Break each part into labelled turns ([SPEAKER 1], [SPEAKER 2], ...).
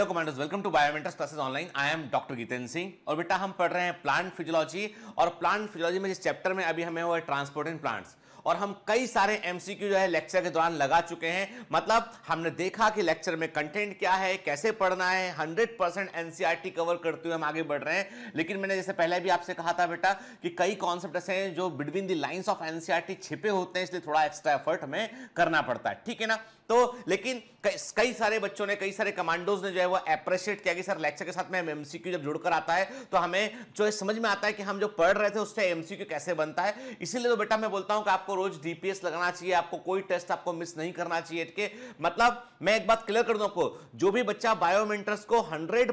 [SPEAKER 1] Hello commanders welcome to Biomentors classes online I am doctor Geeten Singh और बेटा हम पढ़ रहे हैं प्लांट फिजियोलॉजी और प्लांट फिजियोलॉजी में जिस चैप्टर में अभी हमें हुआ है ट्रांसपोर्ट इन प्लांट्स और हम कई सारे एमसीक्यू जो है लेक्चर के दौरान लगा चुके हैं मतलब हमने देखा कि लेक्चर में कंटेंट क्या है कैसे पढ़ना है 100 परसेंट एनसीईआरटी कवर करते हुए हम आगे बढ़ रहे हैं लेकिन मैंने जैसे पहले भी आपसे कहा था बेटा कि कई कॉन्सेप्ट ऐसे हैं जो between the lines of NCERT छिपे होते हैं इसलिए थोड़ा एक्स्ट्रा एफर्ट हमें करना पड़ता है ठीक है ना तो लेकिन कई सारे बच्चों ने कई सारे कमांडोज ने जो है वो अप्रिशिएट किया कि सर लेक्चर के साथ में एमसीक्यू जब जुड़कर आता है तो हमें जो है समझ में आता है कि हम जो पढ़ रहे थे उससे एमसीक्यू कैसे बनता है इसीलिए तो बेटा मैं बोलता हूं कि आपको रोज डीपीएस लगाना चाहिए आपको कोई टेस्ट आपको मिस नहीं करना चाहिए के मतलब मैं एक बात क्लियर कर दू आपको जो भी बच्चा बायोमेंटर्स को हंड्रेड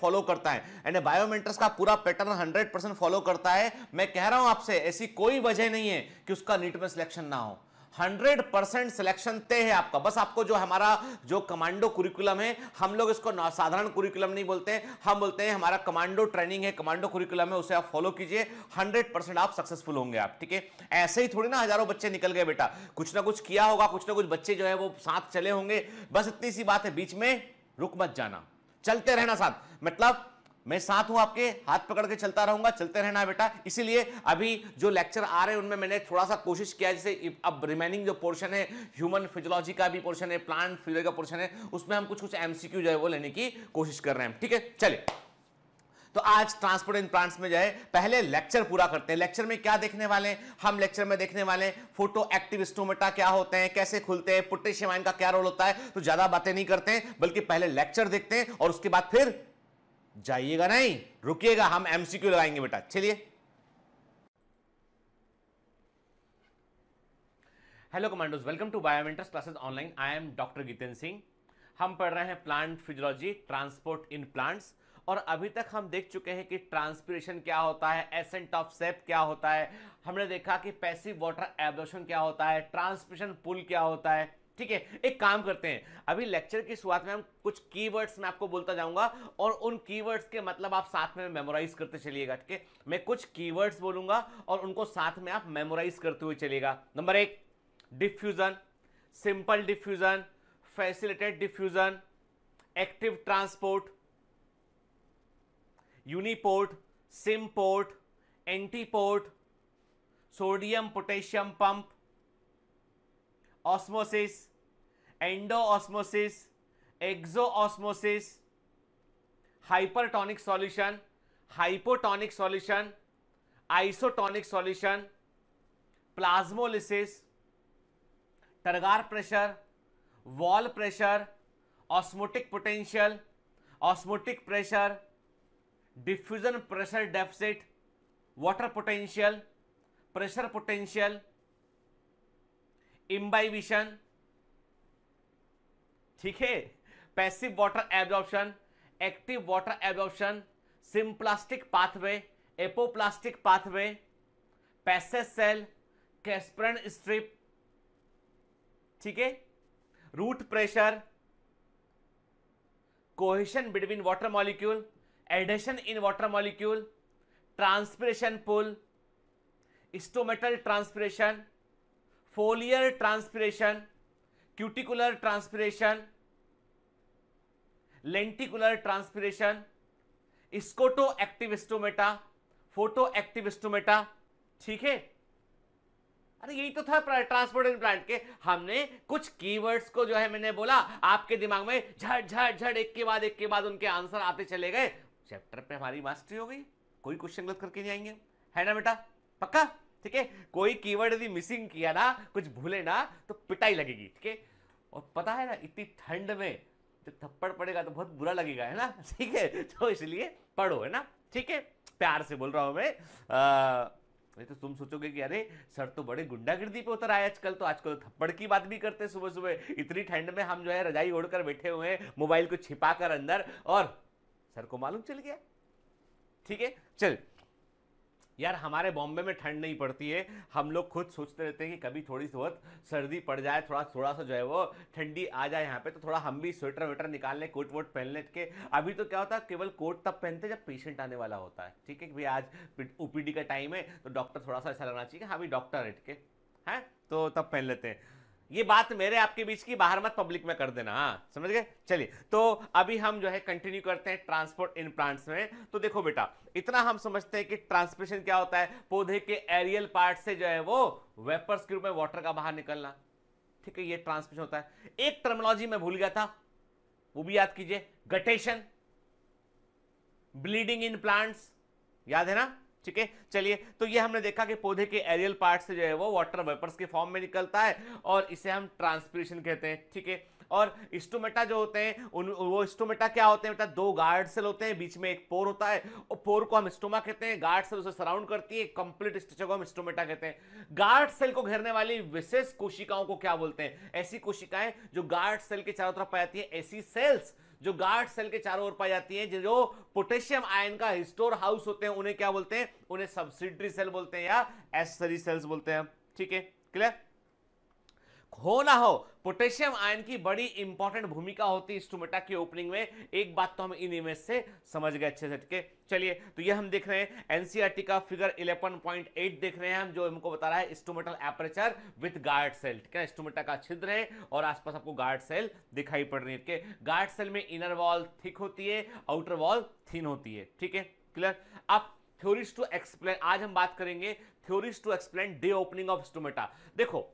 [SPEAKER 1] फॉलो करता है यानी बायोमेंटर्स का पूरा पैटर्न हंड्रेड फॉलो करता है मैं कह रहा हूं आपसे ऐसी कोई वजह नहीं है कि उसका नीट में सिलेक्शन ना हो हंड्रेड परसेंट सिलेक्शन तय है आपका बस आपको जो हमारा जो कमांडो कुरिकुलम है हम लोग इसको साधारण कुरिकुलम नहीं बोलते हैं हम बोलते हैं हमारा कमांडो ट्रेनिंग है कमांडो कुरिकुलम है उसे आप फॉलो कीजिए हंड्रेड परसेंट आप सक्सेसफुल होंगे आप ठीक है ऐसे ही थोड़ी ना हजारों बच्चे निकल गए बेटा कुछ ना कुछ किया होगा कुछ ना कुछ बच्चे जो है वो साथ चले होंगे बस इतनी सी बात है बीच में रुक मत जाना चलते रहना साथ मतलब मैं साथ हूं आपके हाथ पकड़ के चलता रहूंगा चलते रहना बेटा इसीलिए अभी जो लेक्चर आ रहे हैं उनमें मैंने थोड़ा सा कोशिश किया जैसे अब रिमेनिंग जो पोर्शन है ह्यूमन फिजोलॉजी का भी पोर्शन है प्लांट फिजियोलॉजी का पोर्शन है उसमें हम कुछ कुछ एमसीक्यू जो है वो लेने की कोशिश कर रहे हैं ठीक है चले तो आज ट्रांसपोर्ट इन प्लांट्स में जाए पहले लेक्चर पूरा करते हैं लेक्चर में क्या देखने वाले हैं हम लेक्चर में देखने वाले हैं फोटो एक्टिव स्टोमेटा क्या होते हैं कैसे खुलते हैं पुट्टेशियमाइन का क्या रोल होता है तो ज्यादा बातें नहीं करते हैं बल्कि पहले लेक्चर देखते हैं और उसके बाद फिर जाइएगा नहीं रुकिएगा हम एमसीक्यू लगाएंगे बेटा चलिए hello commandos welcome to Biomentors classes online I am doctor Geeten Singh हम पढ़ रहे हैं plant physiology transport in plants और अभी तक हम देख चुके हैं कि ट्रांसपिरेशन क्या होता है एसेंट ऑफ सेप क्या होता है हमने देखा कि पैसिव वाटर एब्जॉर्प्शन क्या होता है ट्रांसमिशन पुल क्या होता है ठीक है एक काम करते हैं अभी लेक्चर की शुरुआत में हम कुछ कीवर्ड्स में आपको बोलता जाऊंगा और उन कीवर्ड्स के मतलब आप साथ में मेमोराइज करते चलिएगा ठीक है मैं कुछ कीवर्ड्स बोलूंगा और उनको साथ में आप मेमोराइज करते हुए चलिएगा नंबर एक diffusion simple diffusion facilitated diffusion active transport uniport symport antiport sodium potassium pump osmosis endosmosis exosmosis hypertonic solution hypotonic solution isotonic solution plasmolysis turgor pressure wall pressure osmotic potential osmotic pressure diffusion pressure deficit water potential pressure potential imbibition ठीक है passive water absorption active water absorption symplastic pathway apoplastic pathway passage cell casparian strip ठीक है root pressure cohesion between water molecule adhesion in water molecule transpiration pull stomatal transpiration foliar transpiration cuticular transpiration lenticular transpiration scotoactive stomata photoactive stomata ठीक है अरे यही तो था transport implant के हमने कुछ कीवर्ड्स को जो है मैंने बोला आपके दिमाग में झट झट झट एक के बाद एक के बाद उनके आंसर आते चले गए चैप्टर पे हमारी मास्टरी हो गई कोई क्वेश्चन गलत करके नहीं आएंगे है ना बेटा पक्का ठीक है कोई कीवर्ड यदि मिसिंग किया ना कुछ भूले ना तो पिटाई लगेगी ठीक है और पता है ना इतनी ठंड में जब थप्पड़ पड़ेगा तो बहुत बुरा लगेगा है ना ठीक है तो इसलिए पढ़ो है ना ठीक है प्यार से बोल रहा हूं मैं नहीं तो तुम सोचोगे कि अरे सर तो बड़े गुंडागिर्दी पे उतर आए आजकल तो आजकल तो थप्पड़ की बात भी करते सुबह सुबह इतनी ठंड में हम जो है रजाई ओढ़कर बैठे हुए हैं मोबाइल को छिपाकर अंदर और सर को मालूम चल गया ठीक है चल यार हमारे बॉम्बे में ठंड नहीं पड़ती है हम लोग खुद सोचते रहते हैं कि कभी थोड़ी सी बहुत सर्दी पड़ जाए थोड़ा थोड़ा सा जो है वो ठंडी आ जाए यहाँ पे तो थोड़ा हम भी स्वेटर वेटर निकाल लें कोट वोट पहन लें के अभी तो क्या होता है केवल कोट तब पहनते जब पेशेंट आने वाला होता है ठीक है कि भाई आज ओ का टाइम है तो डॉक्टर थोड़ा सा ऐसा लगना चाहिए कि हाँ भाई डॉक्टर हट के है हैं तो तब पहन लेते हैं ये बात मेरे आपके बीच की बाहर मत पब्लिक में कर देना हाँ समझ गए चलिए तो अभी हम जो है कंटिन्यू करते हैं ट्रांसपोर्ट इन प्लांट्स में तो देखो बेटा इतना हम समझते हैं कि ट्रांसमिशन क्या होता है पौधे के एरियल पार्ट से जो है वो वेपर्स के रूप में वाटर का बाहर निकलना ठीक है ये ट्रांसमिशन होता है एक टर्मोलॉजी में भूल गया था वो भी याद कीजिए गटेशन ब्लीडिंग इन प्लांट्स याद है ना ठीक है चलिए तो ये हमने देखा कि पौधे के एरियल पार्ट से जो है वो वाटर वेपर्स के फॉर्म में निकलता है और इसे हम ट्रांसप्रेशन कहते हैं ठीक है और स्टोमेटा जो होते हैं उन वो स्टोमेटा क्या होते हैं बेटा दो गार्ड सेल होते हैं बीच में एक पोर होता है और पोर को हम स्टोमा कहते हैं गार्ड सेल उसे सराउंड करती है कंप्लीट स्ट्रक्चर को हम स्टोमेटा कहते हैं गार्ड सेल को घेरने वाली विशेष कोशिकाओं को क्या बोलते हैं ऐसी कोशिकाएं जो गार्ड सेल के चारों तरफ पाई जाती है ऐसी सेल्स जो गार्ड सेल के चारों ओर पाई जाती हैं जो पोटेशियम आयन का स्टोर हाउस होते हैं उन्हें क्या बोलते हैं उन्हें सब्सिडरी सेल बोलते हैं या एसरी सेल्स बोलते हैं ठीक है क्लियर हो ना हो पोटेशियम आयन की बड़ी इंपॉर्टेंट भूमिका होती है स्टोमेटा के ओपनिंग में एक बात तो हम इन इमेज से समझ गए अच्छे से ठीक है चलिए तो ये हम देख रहे हैं एनसीआरटी e का फिगर 11.8 देख रहे हैं हम जो हमको बता रहा है stomatal aperture with guard cell ठीक है स्टोमेटा का छिद्र है और आसपास आपको गार्ड सेल दिखाई पड़ रही है ठीक है गार्ड सेल में इनर वॉल थिक होती है आउटर वॉल थिन होती है ठीक है क्लियर अब थ्योरीज टू एक्सप्लेन आज हम बात करेंगे theories to explain the opening of stomata देखो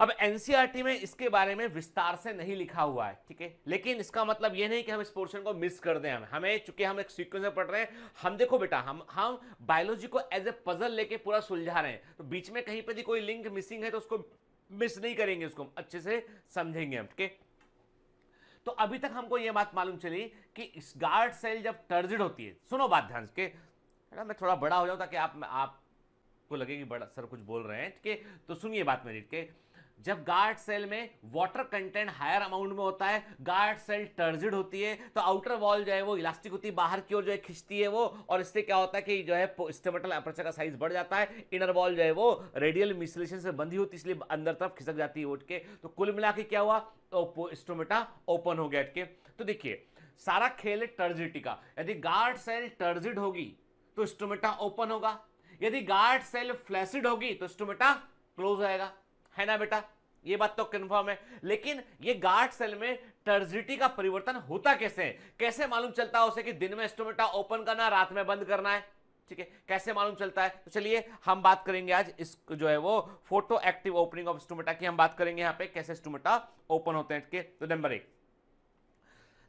[SPEAKER 1] अब एनसीईआरटी e में इसके बारे में विस्तार से नहीं लिखा हुआ है ठीक है लेकिन इसका मतलब यह नहीं कि हम इस पोर्शन को मिस कर दें हम हमें चूंकि हम एक सीक्वेंस में पढ़ रहे हैं हम देखो बेटा हम हम बायोलॉजी को एज ए पजल लेके पूरा सुलझा रहे हैं तो बीच में कहीं पर भी कोई लिंक मिसिंग है तो उसको मिस नहीं करेंगे उसको अच्छे से समझेंगे हम ठीक है तो अभी तक हमको यह बात मालूम चली कि गार्ड सेल जब टर्जिड होती है सुनो बात ध्यान के ना मैं थोड़ा बड़ा हो जाऊँ ताकि आप आपको लगे कि बड़ा सर कुछ बोल रहे हैं ठीक है तो सुनिए बात मेरी ठीक जब गार्ड सेल में वाटर कंटेंट हायर अमाउंट में होता है गार्ड सेल टर्जिड होती है तो आउटर वॉल जो है वो इलास्टिक होती है बाहर की ओर जो है खिंचती है वो और इससे क्या होता है कि जो है स्टेमेटल अपर्चर का साइज बढ़ जाता है इनर वॉल जो है वो रेडियल मिसलेशन से बंधी होती है इसलिए अंदर तरफ खिसक जाती है उठ के तो कुल मिला के क्या हुआ तो स्टोमेटा ओपन हो गया के तो देखिए सारा खेल है टर्जिटी का यदि गार्ड सेल टर्जिड होगी तो स्टोमेटा ओपन होगा यदि गार्ड सेल फ्लैसिड होगी तो स्टोमेटा क्लोज रहेगा है ना बेटा ये बात तो कंफर्म है लेकिन ये गार्ड सेल में टर्जिटी का परिवर्तन होता कैसे है कैसे मालूम चलता है उसे कि दिन में स्टोमेटा ओपन करना रात में बंद करना है ठीक है कैसे मालूम चलता है तो चलिए हम बात करेंगे आज इस जो है वो photoactive opening of stomata की हम बात करेंगे यहां पे कैसे स्टोमेटा ओपन होते हैं ठीक तो नंबर एक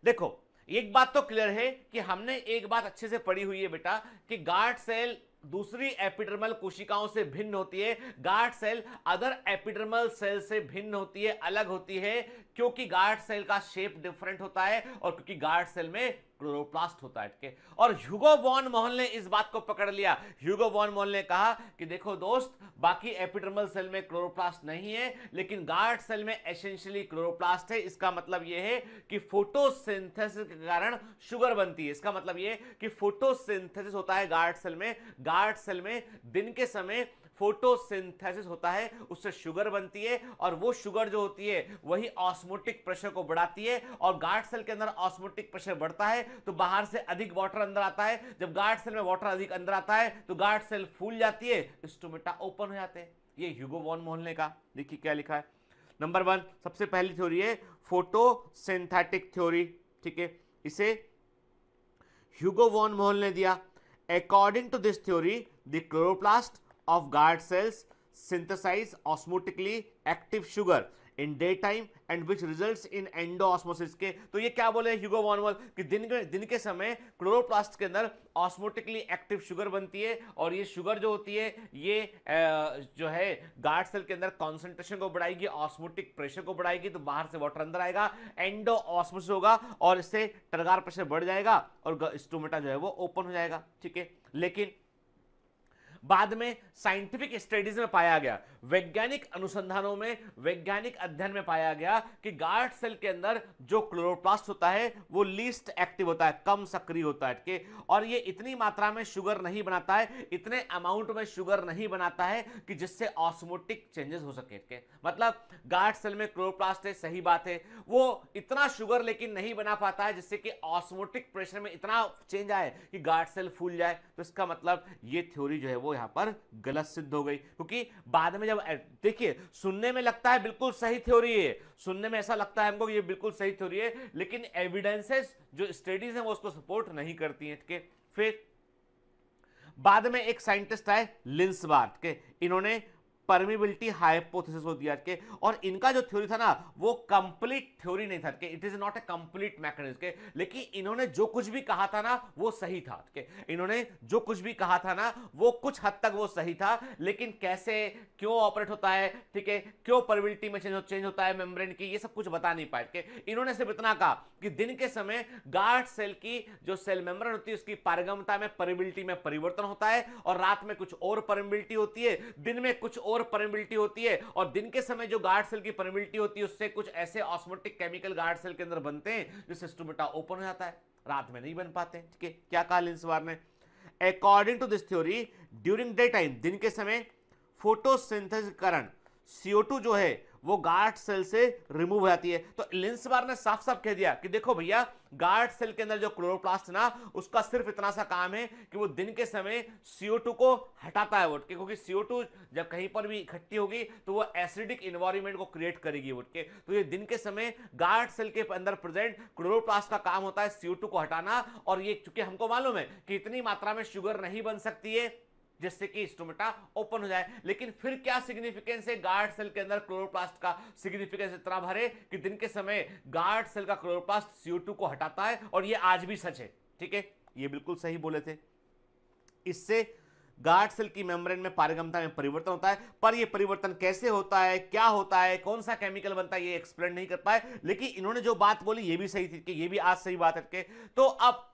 [SPEAKER 1] देखो एक बात तो क्लियर है कि हमने एक बात अच्छे से पढ़ी हुई है बेटा कि गार्ड सेल दूसरी एपिडर्मल कोशिकाओं से भिन्न होती है guard cell other epidermal cell से भिन्न होती है अलग होती है क्योंकि गार्ड सेल का शेप डिफरेंट होता है और क्योंकि गार्ड सेल में क्लोरोप्लास्ट होता है के और ह्यूगो वॉन मोहन ने इस बात को पकड़ लिया ह्यूगो वॉन मोहन ने कहा कि देखो दोस्त बाकी एपिडर्मल सेल में क्लोरोप्लास्ट नहीं है लेकिन गार्ड सेल में एसेंशियली क्लोरोप्लास्ट है इसका मतलब यह है कि फोटोसिंथेसिस के कारण शुगर बनती है इसका मतलब यह कि फोटोसिंथेसिस होता है गार्ड सेल में गार्ड सेल में दिन के समय फोटोसिंथेसिस होता है उससे शुगर बनती है और वो शुगर जो होती है वही ऑस्मोटिक प्रेशर को बढ़ाती है और गार्ड सेल के अंदर ऑस्मोटिक प्रेशर बढ़ता है तो बाहर से अधिक वाटर अंदर आता है जब गार्ड सेल में वाटर अधिक अंदर आता है तो गार्ड सेल फूल जाती है स्टोमेटा ओपन हो जाते हैं ये ह्यूगो वॉन मोहल्ले का देखिए क्या लिखा है नंबर वन सबसे पहली थ्योरी है फोटोसिंथेटिक थ्योरी ठीक है इसे ह्यूगो वॉन मोहन ने दिया according to this theory the chloroplast of guard cells synthesize osmotically active sugar in day time and which result in endosmosis के तो ये क्या बोले ह्यूगो वॉनवल कि दिन के दिन के समय क्लोरोप्लास्ट के अंदर ऑस्मोटिकली एक्टिव शुगर बनती है और ये शुगर जो होती है ये जो है गार्ड सेल के अंदर कॉन्सेंट्रेशन को बढ़ाएगी ऑस्मोटिक प्रेशर को बढ़ाएगी तो बाहर से वाटर अंदर आएगा एंडो ऑस्मोसिस होगा और इससे टरगार प्रेशर बढ़ जाएगा और स्टोमेटा जो है वो ओपन हो जाएगा ठीक है लेकिन बाद में साइंटिफिक स्टडीज में पाया गया वैज्ञानिक अनुसंधानों में वैज्ञानिक अध्ययन में पाया गया कि गार्ड सेल के अंदर जो क्लोरोप्लास्ट होता है वो लीस्ट एक्टिव होता है कम सक्रिय होता है के और ये इतनी मात्रा में शुगर नहीं बनाता है इतने अमाउंट में शुगर नहीं बनाता है कि जिससे ऑस्मोटिक चेंजेस हो सके के मतलब गार्ड सेल में क्लोरोप्लास्ट है सही बात है वो इतना शुगर लेकिन नहीं बना पाता है जिससे कि ऑस्मोटिक प्रेशर में इतना चेंज आए कि गार्ड सेल फूल जाए तो इसका मतलब ये थ्योरी जो है वो यहां पर गलत सिद्ध हो गई क्योंकि बाद में जब देखिए सुनने में लगता है बिल्कुल सही थ्योरी है सुनने में ऐसा लगता है हमको ये बिल्कुल सही थ्योरी है लेकिन एविडेंसेस जो स्टडीज हैं वो उसको सपोर्ट नहीं करती हैं ठीक है फिर बाद में एक साइंटिस्ट आए लिंसबार्ट के इन्होंने परमिबिलिटी हाइपोथेसिस होती है के और इनका जो थ्योरी था ना वो कंप्लीट थ्योरी नहीं था के it is not a complete mechanism के लेकिन इन्होंने जो कुछ भी कहा था ना वो सही था के इन्होंने जो कुछ भी कहा था ना वो कुछ हद तक वो सही था लेकिन कैसे क्यों ऑपरेट होता है ठीक है क्यों परमिबिलिटी में चेंज चेंज होता है मेम्ब्रेन की ये सब कुछ बता नहीं पाए के इन्होंने सिर्फ इतना कहा कि दिन के समय गार्ड सेल की जो सेल मेम्ब्रेन होती है उसकी पारगमता में परमिबिलिटी में परिवर्तन होता है और रात में कुछ और परमिबिलिटी होती है दिन में कुछ और ओवर परमिबिलिटी होती है और दिन के समय जो गार्ड सेल की परमिबिलिटी होती है उससे कुछ ऐसे ऑस्मोटिक केमिकल गार्ड सेल के अंदर बनते हैं जो सिस्टोमेटा ओपन हो जाता है रात में नहीं बन पाते ठीक है क्या कहा लिंसवार ने according to this theory during day time दिन के समय फोटोसिंथेसिसकरण CO2 जो है वो गार्ड सेल से रिमूव हो जाती है तो बार ने साफ साफ कह दिया कि देखो भैया गार्ड सेल के अंदर जो क्लोरोप्लास्ट ना उसका सिर्फ इतना सा काम है कि वो दिन के समय सीओ को हटाता है वोट क्योंकि सीओ जब कहीं पर भी इकट्ठी होगी तो वो एसिडिक इन्वायरमेंट को क्रिएट करेगी वोट के तो ये दिन के समय गार्ड सेल के अंदर प्रेजेंट क्लोरोप्लास्ट का काम होता है सीओ को हटाना और ये चूंकि हमको मालूम है कि इतनी मात्रा में शुगर नहीं बन सकती है जिससे कि स्टोमेटा ओपन हो जाए लेकिन फिर क्या सिग्निफिकेंस है गार्ड सेल के अंदर क्लोरोप्लास्ट का सिग्निफिकेंस इतना भरे कि दिन के समय गार्ड सेल का क्लोरोप्लास्ट सीओ को हटाता है और ये आज भी सच है ठीक है ये बिल्कुल सही बोले थे इससे गार्ड सेल की मेम्ब्रेन में पारगमता में परिवर्तन होता है पर ये परिवर्तन कैसे होता है क्या होता है कौन सा केमिकल बनता है ये एक्सप्लेन नहीं कर पाए लेकिन इन्होंने जो बात बोली ये भी सही थी कि ये भी आज सही बात है तो अब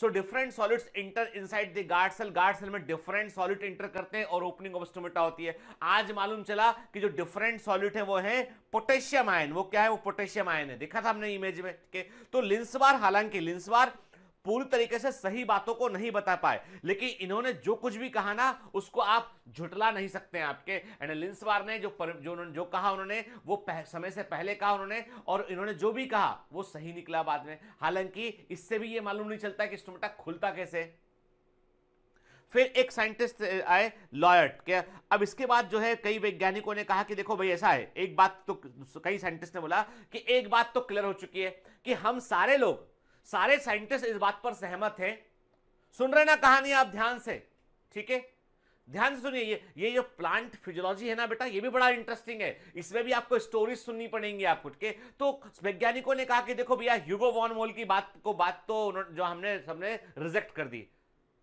[SPEAKER 1] so different solids enter inside the guard cell guard cell में डिफरेंट सॉलिड इंटर करते हैं और ओपनिंग ऑफ स्टोमेटा होती है आज मालूम चला कि जो डिफरेंट सॉलिड है वो है पोटेशियम आयन वो क्या है वो पोटेशियम आयन है देखा था हमने इमेज में के? तो लिंसवार हालांकि लिंसवार पूरी तरीके से सही बातों को नहीं बता पाए लेकिन इन्होंने जो कुछ भी कहा ना उसको आप झुटला नहीं सकते हैं आपके एंड ने जो जो जो कहा उन्होंने वो पह, समय से पहले कहा उन्होंने और इन्होंने जो भी कहा वो सही निकला बाद में हालांकि इससे भी ये मालूम नहीं चलता कि स्टोमेटा खुलता कैसे फिर एक साइंटिस्ट आए लॉयट के अब इसके बाद जो है कई वैज्ञानिकों ने कहा कि देखो भाई ऐसा है एक बात तो कई साइंटिस्ट ने बोला कि एक बात तो क्लियर हो चुकी है कि हम सारे लोग सारे साइंटिस्ट इस बात पर सहमत हैं सुन रहे ना कहानी आप ध्यान से ठीक है ध्यान से सुनिए ये ये जो प्लांट फिजियोलॉजी है ना बेटा ये भी बड़ा इंटरेस्टिंग है इसमें भी आपको स्टोरीज सुननी पड़ेंगी आपको के तो वैज्ञानिकों ने कहा कि देखो भैया ह्यूगो वॉन मोल की बात को बात तो जो हमने हमने रिजेक्ट कर दी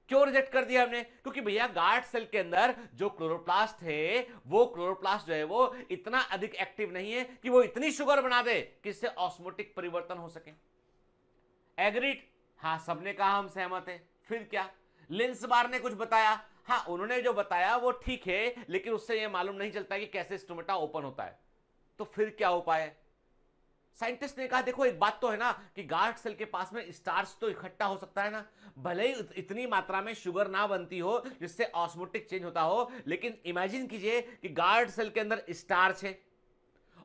[SPEAKER 1] क्यों रिजेक्ट कर दिया हमने क्योंकि भैया गार्ड सेल के अंदर जो क्लोरोप्लास्ट है वो क्लोरोप्लास्ट जो है वो इतना अधिक एक्टिव नहीं है कि वो इतनी शुगर बना दे कि इससे ऑस्मोटिक परिवर्तन हो सके एग्रीड हाँ सबने कहा हम सहमत हैं फिर क्या लिंस बार ने कुछ बताया हाँ उन्होंने जो बताया वो ठीक है लेकिन उससे ये मालूम नहीं चलता कि कैसे स्टोमेटा ओपन होता है तो फिर क्या उपाय है साइंटिस्ट ने कहा देखो एक बात तो है ना कि गार्ड सेल के पास में स्टार्स तो इकट्ठा हो सकता है ना भले ही इतनी मात्रा में शुगर ना बनती हो जिससे ऑस्मोटिक चेंज होता हो लेकिन इमेजिन कीजिए कि गार्ड सेल के अंदर स्टार्च है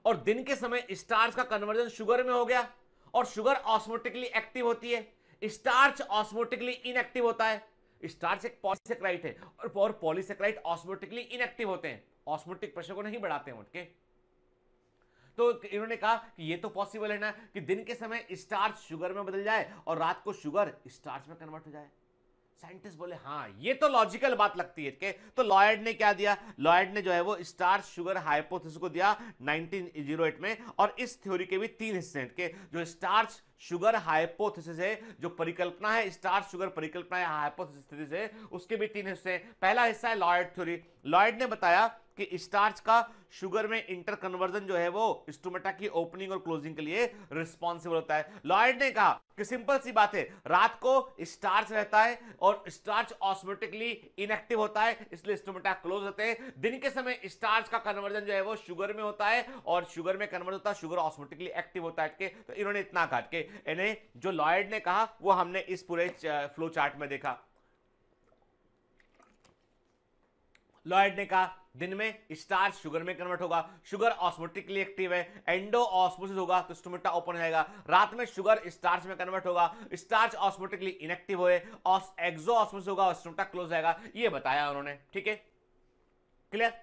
[SPEAKER 1] और दिन के समय स्टार्स का कन्वर्जन शुगर में हो गया और शुगर ऑस्मोटिकली एक्टिव होती है स्टार्च ऑस्मोटिकली इनएक्टिव होता है स्टार्च एक पॉलीसेक्राइट है और और पॉलीसेक्राइट ऑस्मोटिकली इनएक्टिव होते हैं ऑस्मोटिक प्रेशर को नहीं बढ़ाते हैं उनके तो इन्होंने कहा कि ये तो पॉसिबल है ना कि दिन के समय स्टार्च शुगर में बदल जाए और रात को शुगर स्टार्च में कन्वर्ट हो जाए साइंटिस्ट बोले हाँ ये तो लॉजिकल बात लगती है के तो लॉयड ने क्या दिया लॉयड ने जो है वो स्टार शुगर हाइपोथिस को दिया 1908 में और इस थ्योरी के भी तीन हिस्से हैं के जो स्टार्च शुगर हाइपोथेसिस है जो परिकल्पना है स्टार शुगर परिकल्पना है हाइपोथेसिस है उसके भी तीन हिस्से हैं पहला हिस्सा है लॉयड थ्योरी लॉयड ने बताया कि स्टार्च का शुगर में इंटर कन्वर्जन जो है वो स्टोमेटा की ओपनिंग और क्लोजिंग के लिए रिस्पॉन्सिबल होता है लॉयड ने कहा कि सिंपल सी बात है रात को स्टार्च रहता है और स्टार्च ऑस्मेटिकली इनएक्टिव होता है इसलिए स्टोमेटा क्लोज होते हैं दिन के समय स्टार्च का कन्वर्जन जो है वो शुगर में होता है और शुगर में कन्वर्ज होता है शुगर ऑस्मेटिकली एक्टिव होता है तो इन्होंने इतना काट के इन्हें जो लॉयड ने कहा वो हमने इस पूरे फ्लो चार्ट में देखा लॉयड ने कहा दिन में स्टार शुगर में कन्वर्ट होगा शुगर ऑस्मोटिकली एक्टिव है एंडो ऑस्मोसिस होगा तो स्टोमेटा ओपन हो जाएगा रात में शुगर स्टार्च में कन्वर्ट होगा स्टार्च ऑस्मोटिकली इनएक्टिव होए ऑस एक्सो ऑस्मोसिस होगा और स्टोमेटा क्लोज जाएगा ये बताया उन्होंने ठीक है क्लियर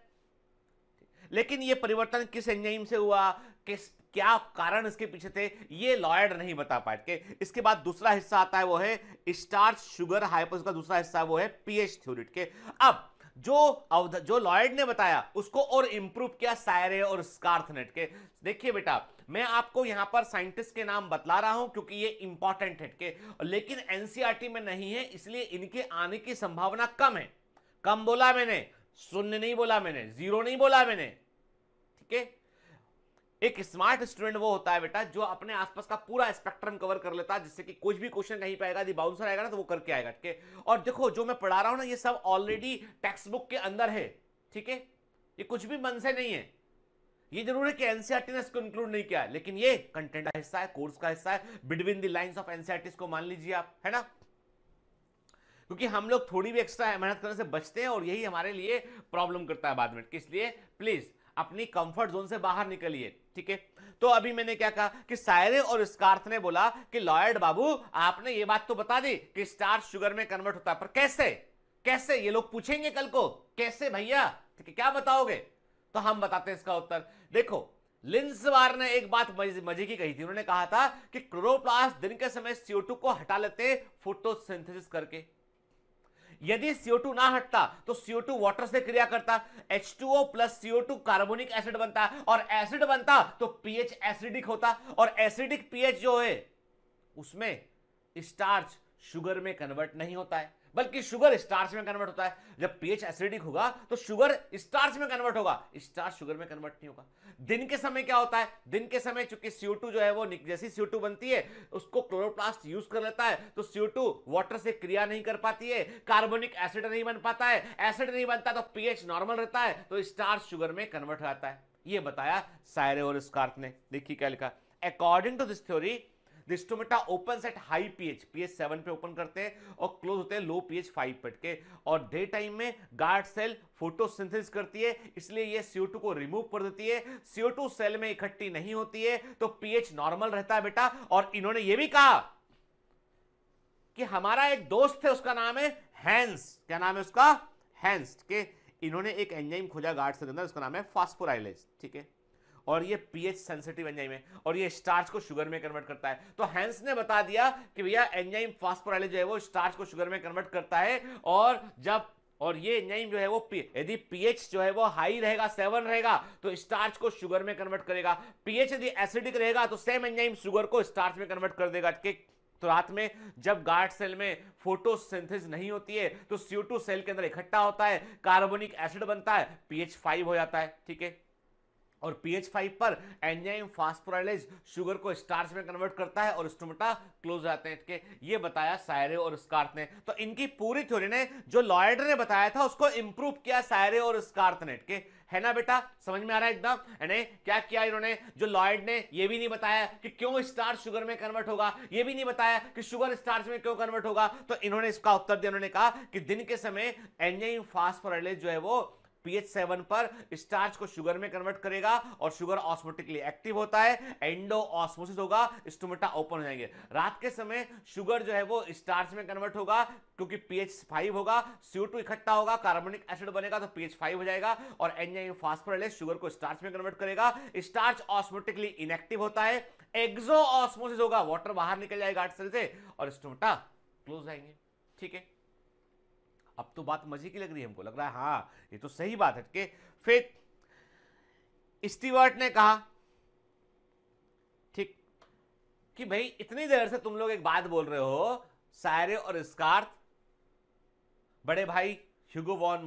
[SPEAKER 1] लेकिन ये परिवर्तन किस एंजाइम से हुआ किस क्या कारण इसके पीछे थे ये लॉयड नहीं बता पाए के इसके बाद दूसरा हिस्सा आता है वो है स्टार्च शुगर हाइपोथेसिस का दूसरा हिस्सा वो है पीएच थ्योरिट के अब जो जो लॉयड ने बताया उसको और इंप्रूव किया सायरे और स्कार्थनेट के देखिए बेटा मैं आपको यहां पर साइंटिस्ट के नाम बतला रहा हूं क्योंकि ये इंपॉर्टेंट है के लेकिन एनसीईआरटी e में नहीं है इसलिए इनके आने की संभावना कम है कम बोला मैंने शून्य नहीं बोला मैंने जीरो नहीं बोला मैंने ठीक है एक स्मार्ट स्टूडेंट वो होता है बेटा जो अपने आसपास का पूरा स्पेक्ट्रम कवर कर लेता है जिससे कि कुछ भी क्वेश्चन कहीं पे आएगा बाउंसर आएगा ना तो वो करके आएगा ठीक है और देखो जो मैं पढ़ा रहा हूं ना ये सब ऑलरेडी टेक्स्ट बुक के अंदर है ठीक है ये कुछ भी मन से नहीं है ये जरूर है कि एनसीआरटी e ने इसको इंक्लूड नहीं किया लेकिन ये कंटेंट का हिस्सा है कोर्स का हिस्सा है between the lines of NCERT को मान लीजिए आप है ना क्योंकि हम लोग थोड़ी भी एक्स्ट्रा मेहनत करने से बचते हैं और यही हमारे लिए प्रॉब्लम करता है बाद में इसलिए प्लीज़ अपनी कंफर्ट जोन से बाहर निकलिए ठीक है तो अभी मैंने क्या कहा कि सायरे और स्कार्थ ने बोला कि लॉयड बाबू आपने ये बात तो बता दी कि स्टार शुगर में कन्वर्ट होता है पर कैसे कैसे ये लोग पूछेंगे कल को कैसे भैया ठीक है क्या बताओगे तो हम बताते हैं इसका उत्तर देखो लिंसवार ने एक बात मजे की कही थी उन्होंने कहा था कि क्लोरोप्लास्ट दिन के समय सीओ को हटा लेते फोटोसिंथेसिस करके यदि CO2 ना हटता तो CO2 वाटर से क्रिया करता H2O plus CO2 carbonic acid बनता और एसिड बनता तो pH एसिडिक होता और एसिडिक pH जो है उसमें स्टार्च शुगर में कन्वर्ट नहीं होता है बल्कि शुगर स्टार्च में कन्वर्ट होता है जब पीएच एसिडिक होगा तो शुगर स्टार्च में कन्वर्ट होगा स्टार्च शुगर में कन्वर्ट नहीं होगा दिन के समय क्या होता है दिन के समय चूंकि सीओ जो है वो जैसी सीओ बनती है उसको क्लोरोप्लास्ट यूज कर लेता है तो सीओ वाटर से क्रिया नहीं कर पाती है कार्बोनिक एसिड नहीं बन पाता है एसिड नहीं बनता तो पीएच नॉर्मल रहता है तो स्टार्च शुगर में कन्वर्ट हो जाता है ये बताया सायरे और स्कार्थ ने देखिए क्या लिखा according to this theory the stomata open at high pH pH seven पे ओपन करते हैं और क्लोज होते हैं लो पीएच फाइव पर के और डे टाइम में गार्ड सेल फोटोसिंथेसिस करती है इसलिए ये CO2 को रिमूव कर देती है CO2 सेल में इकट्ठी नहीं होती है तो पीएच नॉर्मल रहता है बेटा और इन्होंने ये भी कहा कि हमारा एक दोस्त है उसका नाम है हैंस क्या नाम है उसका हैंस के इन्होंने एक एंजाइम खोजा गार्ड से अंदर उसका नाम है फास्फोराइलेज ठीक है और ये पीएच सेंसिटिव एंजाइम है और ये स्टार्च को शुगर में कन्वर्ट करता है तो हैंस ने बता दिया कि भैया एंजाइम फास्फोराइलेज जो है वो स्टार्च को शुगर में कन्वर्ट करता है और जब और ये एंजाइम जो है वो यदि पीएच जो है वो हाई रहेगा सेवन रहेगा तो स्टार्च को शुगर में कन्वर्ट करेगा पीएच यदि एसिडिक रहेगा तो सेम एंजाइम शुगर को स्टार्च में कन्वर्ट कर देगा कि तो रात में जब गार्ड सेल में फोटोसिंथेसिस नहीं होती है तो सीओ सेल के अंदर इकट्ठा होता है कार्बोनिक एसिड बनता है पीएच फाइव हो जाता है ठीक है और पीएच फाइव पर एंजाइम फास्फोराइलेज शुगर को स्टार्च में कन्वर्ट करता है और स्टोमेटा क्लोज जाते हैं इसके ये बताया सायरे और स्कार्थ ने तो इनकी पूरी थ्योरी ने जो लॉयड ने बताया था उसको इंप्रूव किया सायरे और स्कार्थ ने के है ना बेटा समझ में आ रहा है एकदम यानी क्या किया इन्होंने जो लॉयड ने ये भी नहीं बताया कि क्यों स्टार्च शुगर में कन्वर्ट होगा ये भी नहीं बताया कि शुगर स्टार्च में क्यों कन्वर्ट होगा तो इन्होंने इसका उत्तर दिया उन्होंने कहा कि दिन के समय एंजाइम फास्फोराइलेज जो है वो पीएच सेवन पर स्टार्च को शुगर में कन्वर्ट करेगा और शुगर ऑस्मोटिकली एक्टिव होता है एंडो ऑस्मोसिस होगा स्टोमेटा ओपन हो जाएंगे रात के समय शुगर जो है वो स्टार्च में कन्वर्ट होगा क्योंकि पीएच फाइव होगा सीओ टू इकट्ठा होगा कार्बोनिक एसिड बनेगा तो पीएच फाइव हो जाएगा और एंजाइम फास्फोराइलेज शुगर को स्टार्च में कन्वर्ट करेगा स्टार्च ऑस्मोटिकली इनएक्टिव होता है एक्सो ऑस्मोसिस होगा वाटर बाहर निकल जाएगा आठ से और स्टोमेटा क्लोज आएंगे ठीक है अब तो बात मजे की लग रही है हमको लग रहा है हाँ ये तो सही बात है फिर स्टीवर्ट ने कहा ठीक कि भाई इतनी देर से तुम लोग एक बात बोल रहे हो सायरे और स्कार्थ बड़े भाई ह्यूगो वॉन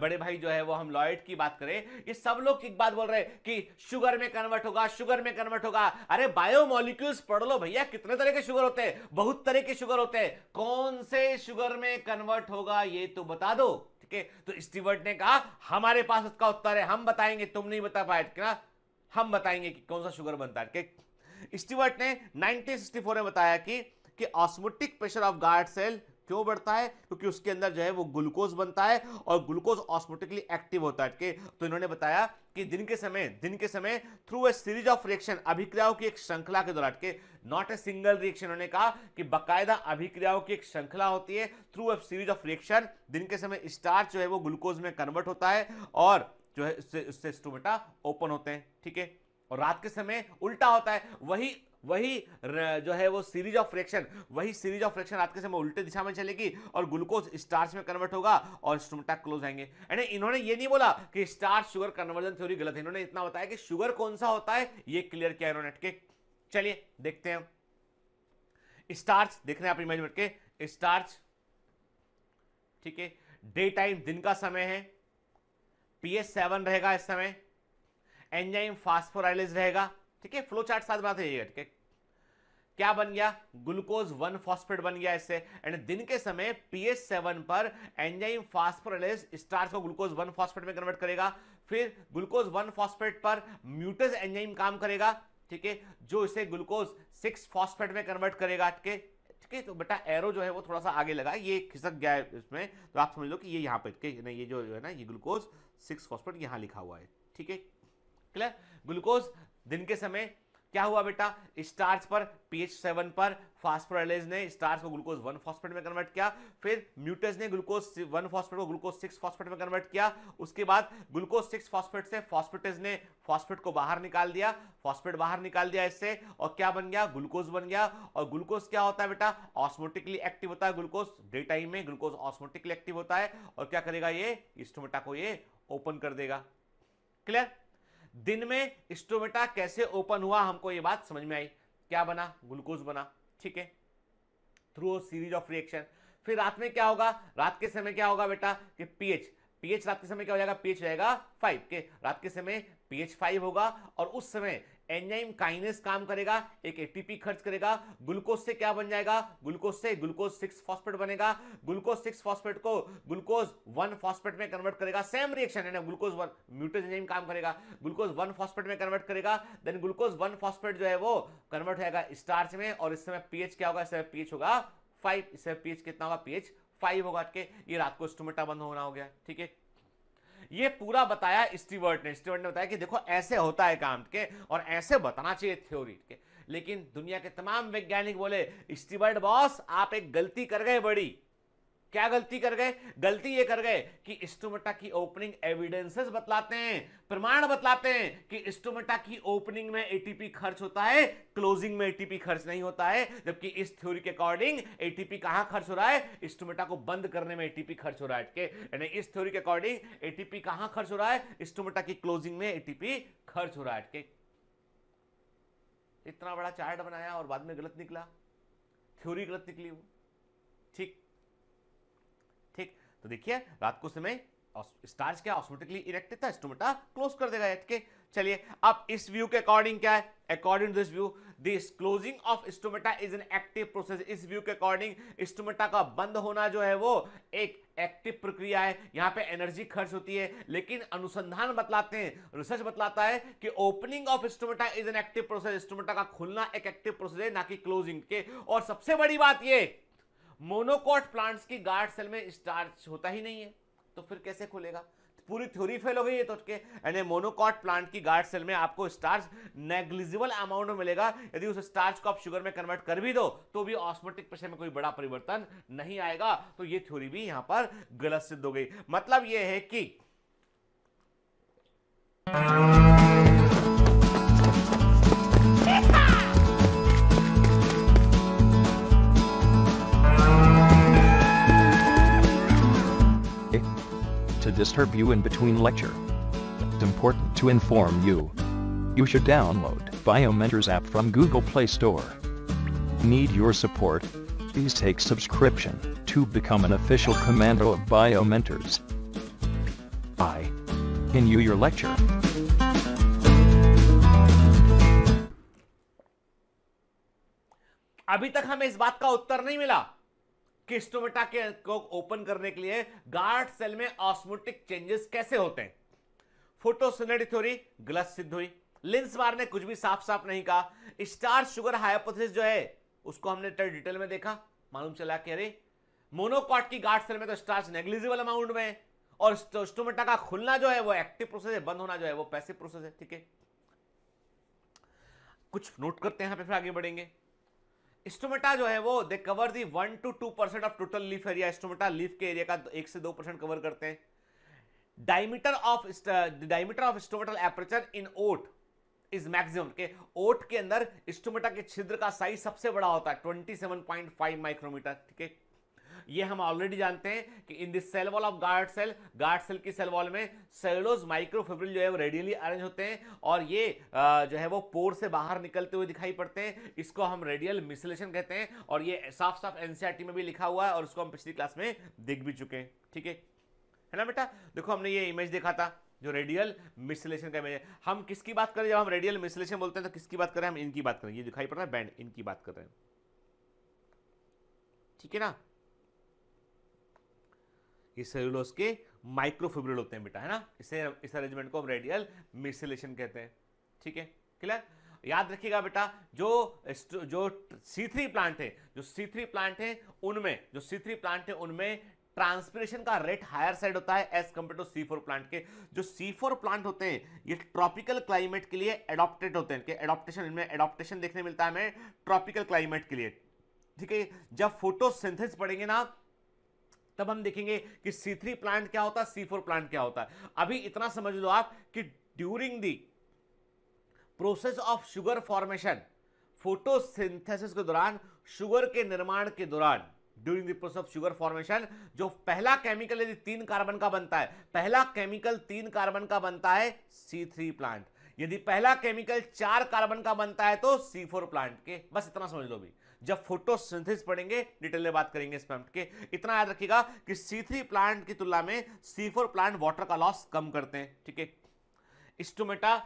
[SPEAKER 1] बड़े भाई जो है वो हम लॉयड की बात करें ये सब लोग एक बात बोल रहे हैं कि शुगर में कन्वर्ट होगा शुगर में कन्वर्ट होगा अरे बायोमोलिक्यूल्स पढ़ लो भैया कितने तरह के शुगर होते हैं बहुत तरह के शुगर होते हैं कौन से शुगर में कन्वर्ट होगा ये तो बता दो ठीक है तो स्टीवर्ट ने कहा हमारे पास उसका उत्तर है हम बताएंगे तुम नहीं बता पाए क्या हम बताएंगे कि कौन सा शुगर बनता है स्टीवर्ट ने नाइनटीन में बताया कि osmotic pressure of guard cell क्यों बढ़ता है क्योंकि उसके अंदर जो है वो ग्लूकोज बनता है और ग्लूकोज ऑस्मोटिकली एक्टिव होता है के तो इन्होंने बताया कि दिन के समय दिन के समय through a series of reaction अभिक्रियाओं की एक श्रृंखला के दौरान के नॉट ए सिंगल रिएक्शन उन्होंने कहा कि बकायदा अभिक्रियाओं की एक श्रृंखला होती है through a series of reaction दिन के समय स्टार्च जो है वो ग्लूकोज में कन्वर्ट होता है और जो है उससे उससे स्टोमेटा ओपन होते हैं ठीक है और रात के समय उल्टा होता है वही वही जो है वो सीरीज ऑफ रिएक्शन वही सीरीज ऑफ रिएक्शन रात के समय उल्टे दिशा में चलेगी और ग्लूकोज स्टार्च में कन्वर्ट होगा और स्टोमटा क्लोज आएंगे एंड इन्होंने ये नहीं बोला कि स्टार्च शुगर कन्वर्जन थ्योरी गलत है इन्होंने इतना बताया कि शुगर कौन सा होता है ये क्लियर किया इन्होंने के चलिए देखते हैं स्टार्च देख रहे हैं आप इमेज में के स्टार्च ठीक है डे टाइम दिन का समय है पीएस सेवन रहेगा इस समय एंजाइम फास्फोराइलेज रहेगा ठीक है फ्लो चार्ट साथ बनाते जाइएगा ठीक है क्या बन गया ग्लूकोज वन फॉस्फेट बन गया इससे एंड दिन के समय पीएच सेवन पर एंजाइम फास्फोराइलेज स्टार्च को ग्लूकोज वन फॉस्फेट में कन्वर्ट करेगा फिर ग्लूकोज वन फॉस्फेट पर म्यूटस एंजाइम काम करेगा ठीक है जो इसे ग्लूकोज सिक्स फॉस्फेट में कन्वर्ट करेगा ठीक है ठीक है तो बेटा एरो जो है वो थोड़ा सा आगे लगा ये खिसक गया है इसमें तो आप समझ लो कि ये यहाँ पे ये जो है ना ये ग्लूकोज सिक्स फॉस्फेट यहाँ लिखा हुआ है ठीक है क्लियर ग्लूकोज दिन के समय क्या हुआ बेटा स्टार्च पर पीएच सेवन पर फास्फोराइलेज ने स्टार्च को ग्लूकोज वन फॉस्फेट में कन्वर्ट किया फिर म्यूटेज ने ग्लूकोज वन फॉस्फेट को ग्लूकोज सिक्स फॉस्फेट में कन्वर्ट किया उसके बाद ग्लूकोज सिक्स फॉस्फेट से फॉस्फेटेज ने फॉस्फेट को बाहर निकाल दिया फॉस्फेट बाहर निकाल दिया इससे और क्या बन गया ग्लूकोज बन गया और ग्लूकोज क्या होता है बेटा ऑस्मोटिकली एक्टिव होता है ग्लूकोज डे टाइम में ग्लूकोज ऑस्मोटिकली एक्टिव होता है और क्या करेगा ये स्टोमेटा को ये ओपन कर देगा क्लियर दिन में स्टोमेटा कैसे ओपन हुआ हमको ये बात समझ में आई क्या बना ग्लूकोज बना ठीक है थ्रू सीरीज ऑफ रिएक्शन फिर रात में क्या होगा रात के समय क्या होगा बेटा कि पीएच पीएच रात के समय क्या हो जाएगा पीएच रहेगा फाइव के रात के समय पीएच फाइव होगा और उस समय एंजाइम काइनेस काम करेगा एक एटीपी खर्च करेगा ग्लूकोज से क्या बन जाएगा ग्लूकोज से ग्लूकोज सिक्स फॉस्फेट बनेगा ग्लूकोज सिक्स फॉस्फेट को ग्लूकोज वन फॉस्फेट में कन्वर्ट करेगा सेम रिएक्शन है ना ग्लूकोज वन म्यूटेज एंजाइम काम करेगा ग्लूकोज वन फॉस्फेट में कन्वर्ट करेगा देन ग्लूकोज वन फॉस्फेट जो है वो कन्वर्ट होगा स्टार्च में और इस समय पीएच क्या होगा इस समय पीएच होगा फाइव इस समय पीएच कितना होगा पीएच फाइव होगा अटके ये रात को स्टोमेटा बंद होना हो गया ठीक है ये पूरा बताया स्टीवर्ट ने स्टीवर्ट ने बताया कि देखो ऐसे होता है काम के और ऐसे बताना चाहिए थ्योरी के लेकिन दुनिया के तमाम वैज्ञानिक बोले स्टीवर्ट बॉस आप एक गलती कर गए बड़ी क्या गलती कर गए गलती ये कर गए कि स्टोमेटा की ओपनिंग एविडेंसेस बतलाते हैं प्रमाण बतलाते हैं कि स्टोमेटा की ओपनिंग में एटीपी खर्च होता है क्लोजिंग में एटीपी खर्च नहीं होता है जबकि इस थ्योरी के अकॉर्डिंग एटीपी कहां खर्च हो रहा है स्टोमेटा को बंद करने में एटीपी खर्च हो रहा है के यानी इस थ्योरी के अकॉर्डिंग एटीपी कहां खर्च हो रहा है स्टोमेटा की क्लोजिंग में एटीपी खर्च हो रहा है के इतना बड़ा चार्ट बनाया और बाद में गलत निकला थ्योरी गलत निकली वो ठीक तो देखिए रात को समय स्टार्च क्या ऑस्मोटिकली इरेक्ट था स्टोमेटा क्लोज कर देगा हेड के चलिए अब इस व्यू के अकॉर्डिंग क्या है according to this view this closing of stomata is an active process इस व्यू के अकॉर्डिंग स्टोमेटा का बंद होना जो है वो एक एक्टिव प्रक्रिया है यहां पे एनर्जी खर्च होती है लेकिन अनुसंधान बतलाते हैं रिसर्च बतलाता है कि opening of stomata is an active process stomata का खुलना एक एक्टिव प्रोसेस है ना कि क्लोजिंग के और सबसे बड़ी बात यह मोनोकॉट प्लांट्स की गार्ड सेल में स्टार्च होता ही नहीं है तो फिर कैसे खुलेगा पूरी थ्योरी फेल हो गई है तो के यानी मोनोकॉट प्लांट की गार्ड सेल में आपको स्टार्च नेग्लिजिबल अमाउंट में मिलेगा यदि उस स्टार्च को आप शुगर में कन्वर्ट कर भी दो तो भी ऑस्मोटिक प्रेशर में कोई बड़ा परिवर्तन नहीं आएगा तो ये थ्योरी भी यहां पर गलत सिद्ध हो गई मतलब यह है कि to disturb you in between lecture. It's important to inform you. You should download Biomentors app from Google Play Store. Need your support? Please take subscription to become an official commando of Biomentors. I can you your lecture. अभी तक हमें इस बात का उत्तर नहीं मिला किस्टोमेटा के को ओपन करने के लिए गार्ड सेल में ऑस्मोटिक चेंजेस कैसे होते हैं फोटोसिनेटी थ्योरी गलत सिद्ध हुई लिंस बार ने कुछ भी साफ साफ नहीं कहा स्टार शुगर हाइपोथेसिस जो है उसको हमने डिटेल में देखा मालूम चला कि अरे मोनोकॉट की गार्ड सेल में तो स्टार्च नेग्लिजिबल अमाउंट में और स्टोमेटा का खुलना जो है वो एक्टिव प्रोसेस है बंद होना जो है वो पैसिव प्रोसेस है ठीक है कुछ नोट करते हैं यहां पे फिर आगे बढ़ेंगे स्टोमेटा जो है वो they cover the one to two percent of total leaf area stomata leaf के एरिया का एक से दो परसेंट कवर करते हैं diameter of diameter of stomatal aperture in oat is maximum के ओट के अंदर स्टोमेटा के छिद्र का साइज सबसे बड़ा होता है फाइव माइक्रोमीटर ठीक है ये हम ऑलरेडी जानते हैं कि in this cell wall of guard cell guard cell की सेल वॉल में सेलोज माइक्रोफेब्रिल जो है वो रेडियली अरेंज होते हैं और ये जो है वो पोर से बाहर निकलते हुए दिखाई पड़ते हैं इसको हम रेडियल मिसलेशन कहते हैं और ये साफ साफ एनसीआरटी e में भी लिखा हुआ है और उसको हम पिछली क्लास में देख भी चुके हैं ठीक है है ना बेटा देखो हमने ये इमेज देखा था जो रेडियल मिसलेशन का इमेज हम किसकी बात करें जब हम रेडियल मिसलेशन बोलते हैं तो किसकी बात करें हम इनकी बात करें ये दिखाई पड़ रहा है बैंड इनकी बात कर रहे हैं ठीक है ना ये सेलुलोस के माइक्रोफिब्रिल होते हैं बेटा है ना इसे इस अरेंजमेंट को हम रेडियल मिसलेशन कहते हैं ठीक है क्लियर याद रखिएगा बेटा जो जो सी प्लांट है जो सी प्लांट है उनमें जो सी प्लांट है उनमें ट्रांसपिरेशन का रेट हायर साइड होता है as compare to C plant के जो सी प्लांट होते हैं ये ट्रॉपिकल क्लाइमेट के लिए एडोप्टेड होते हैं एडोप्टेशन इनमें एडोप्टेशन देखने मिलता है हमें ट्रॉपिकल क्लाइमेट के लिए ठीक है जब फोटोसिंथेसिस पढ़ेंगे ना तब हम देखेंगे कि सी थ्री प्लांट क्या होता है सी फोर प्लांट क्या होता है अभी इतना समझ लो आप कि during the process of sugar formation photosynthesis के दौरान शुगर के निर्माण के दौरान during the process of sugar formation जो पहला केमिकल यदि तीन कार्बन का बनता है पहला केमिकल तीन कार्बन का बनता है सी थ्री प्लांट यदि पहला केमिकल चार कार्बन का बनता है तो सी फोर प्लांट के बस इतना समझ लो भी जब फोटोसिंथेसिस पढ़ेंगे डिटेल में बात करेंगे इस प्लांट के इतना याद रखिएगा कि सी प्लांट की तुलना में सी प्लांट वाटर का लॉस कम करते हैं ठीक है स्टोमेटा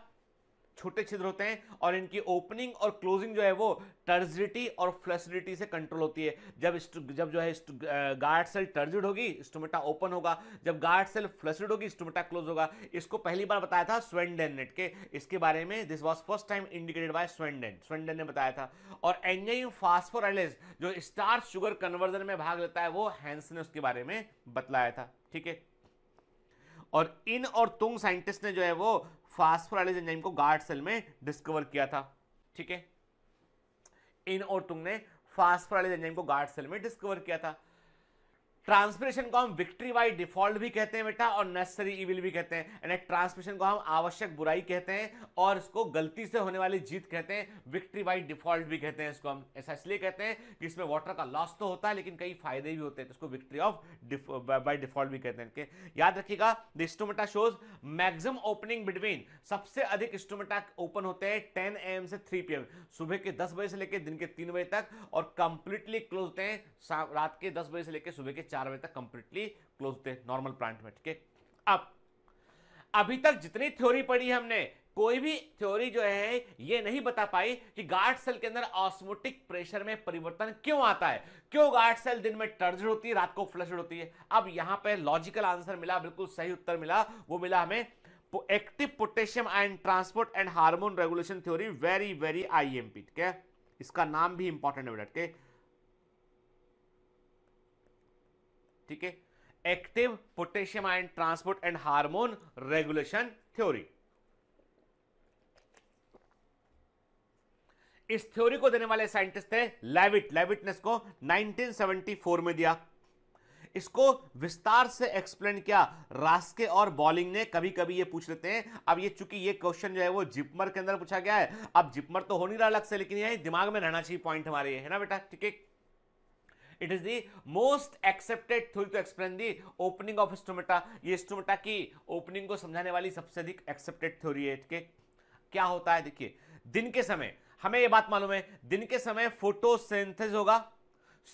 [SPEAKER 1] छोटे छिद्र होते हैं और इनकी ओपनिंग और क्लोजिंग जो है वो टर्जिडिटी और फ्लैसिडिटी से कंट्रोल होती है जब जब जो है गार्ड सेल टर्जिड होगी स्टोमेटा ओपन होगा जब गार्ड सेल फ्लैसिड होगी स्टोमेटा क्लोज होगा इसको पहली बार बताया था स्वेंडेन के इसके बारे में this was first time indicated by स्वेंडेन स्वेंडेन ने बताया था और एंजाइम फास्फोराइलेज जो स्टार शुगर कन्वर्जन में भाग लेता है वो हैंस ने उसके बारे में बतलाया था ठीक है और इन और तुंग साइंटिस्ट ने जो है वो फास्फोराइलेज एंजाइम को गार्ड सेल में डिस्कवर किया था ठीक है इन और तुमने फास्फोराइलेज एंजाइम को गार्ड सेल में डिस्कवर किया था ट्रांसमिशन को हम विक्ट्री बाई डिफॉल्ट भी कहते हैं बेटा और नेसेसरी इविल भी कहते हैं यानी ट्रांसपिरेशन को हम आवश्यक बुराई कहते हैं और इसको गलती से होने वाली जीत कहते हैं विक्ट्री बाई डिफॉल्ट भी कहते हैं इसको हम ऐसा इसलिए कहते हैं कि इसमें वाटर का लॉस तो होता है लेकिन कई फायदे भी होते हैं तो इसको विक्ट्री ऑफ बाई डिफॉल्ट भी कहते हैं के? याद रखिएगा द इंस्ट्रोमेटा शोज मैक्सिमम ओपनिंग बिटवीन सबसे अधिक इंस्ट्रोमेटा ओपन होते हैं टेन ए से थ्री पी सुबह के दस बजे से लेकर दिन के तीन बजे तक और कंप्लीटली क्लोज होते हैं रात के दस बजे से लेकर सुबह के चार बजे तक कंप्लीटली क्लोज होते हैं नॉर्मल प्लांट में ठीक है अब अभी तक जितनी थ्योरी पढ़ी हमने कोई भी थ्योरी जो है ये नहीं बता पाई कि गार्ड सेल के अंदर ऑस्मोटिक प्रेशर में परिवर्तन क्यों आता है क्यों गार्ड सेल दिन में टर्जड होती है रात को फ्लशड होती है अब यहां पे लॉजिकल आंसर मिला बिल्कुल सही उत्तर मिला वो मिला हमें active potassium ion transport and hormone regulation theory very very I ठीक है इसका नाम भी इंपॉर्टेंट है बेटा ठीक है ठीक है active potassium ion transport and hormone regulation theory इस थ्योरी को देने वाले साइंटिस्ट थे लेविट लेविट ने इसको 1974 में दिया इसको विस्तार से एक्सप्लेन किया रास्के और बॉलिंग ने कभी कभी ये पूछ लेते हैं अब ये चूंकि ये क्वेश्चन जो है वो जिपमर के अंदर पूछा गया है अब जिपमर तो हो नहीं रहा अलग से लेकिन ये दिमाग में रहना चाहिए पॉइंट हमारे है ना बेटा ठीक है it is the most accepted theory to explain the opening of stomata ये स्टोमेटा की ओपनिंग को समझाने वाली सबसे अधिक एक्सेप्टेड थ्योरी है इसके क्या होता है देखिए दिन के समय हमें ये बात मालूम है दिन के समय फोटोसिंथेसिस होगा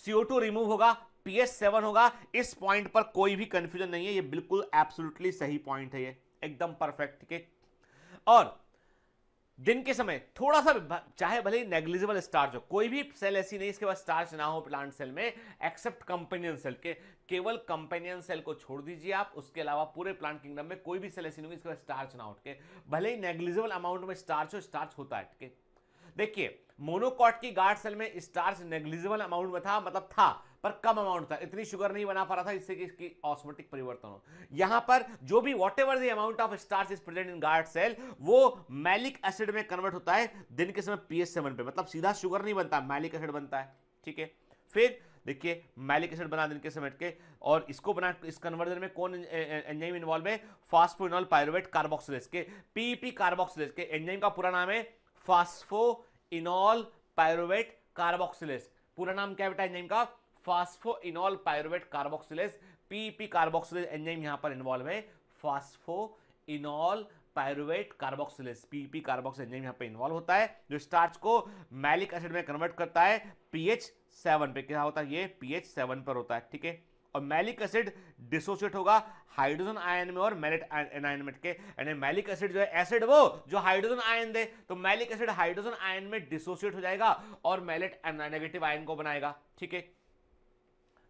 [SPEAKER 1] सीओ रिमूव होगा पीएस सेवन होगा इस पॉइंट पर कोई भी कंफ्यूजन नहीं है ये बिल्कुल एब्सोल्युटली सही पॉइंट है ये एकदम परफेक्ट के और दिन के समय थोड़ा सा चाहे भले ही नेग्लिजिबल स्टार्च हो कोई भी सेल ऐसी नहीं इसके बाद स्टार्च ना हो प्लांट सेल में एक्सेप्ट कंपेनियन सेल के केवल कंपेनियन सेल को छोड़ दीजिए आप उसके अलावा पूरे प्लांट किंगडम में कोई भी सेल ऐसी नहीं इसके बाद स्टार्च ना उठ के भले ही नेग्लिजिबल अमाउंट में स्टार्च हो स्टार्च होता है ठीक है देखिए मोनोकॉट की गार्ड सेल में स्टार्च नेग्लिजिबल अमाउंट में था मतलब था पर कम अमाउंट था इतनी शुगर नहीं बना पा रहा था इससे कि इसकी ऑस्मेटिक परिवर्तन हो यहां पर जो भी whatever the amount of starch is present in guard cell वो मैलिक एसिड में कन्वर्ट होता है दिन के समय पीएच सेवन पे मतलब सीधा शुगर नहीं बनता मैलिक एसिड बनता है ठीक है फिर देखिए मैलिक एसिड बना दिन के समय के और इसको बना इस कन्वर्जन में कौन एंजाइम इन्वॉल्व है फास्फोइनॉल पायरुवेट कार्बोक्सिलेज के पीपी कार्बोक्सिलेज e के एंजाइम का पूरा नाम है फास्फो इनॉल पायरुवेट कार्बोक्सिलेज पूरा नाम क्या बेटा एंजाइम का phosphoenol pyruvate carboxylase PP carboxylase enzyme यहां पर इन्वॉल्व है phosphoenol pyruvate carboxylase PP carbox enzyme यहां पर इन्वॉल्व होता है जो स्टार्च को मैलिक एसिड में कन्वर्ट करता है पीएच सेवन पे क्या होता है ये पीएच सेवन पर होता है ठीक है और मैलिक एसिड डिसोसिएट होगा हाइड्रोजन आयन में और मैलेट आयन के यानी मैलिक एसिड जो है एसिड वो जो हाइड्रोजन आयन दे तो मैलिक एसिड हाइड्रोजन आयन में डिसोसिएट हो जाएगा और मैलेट नेगेटिव आयन को बनाएगा ठीक है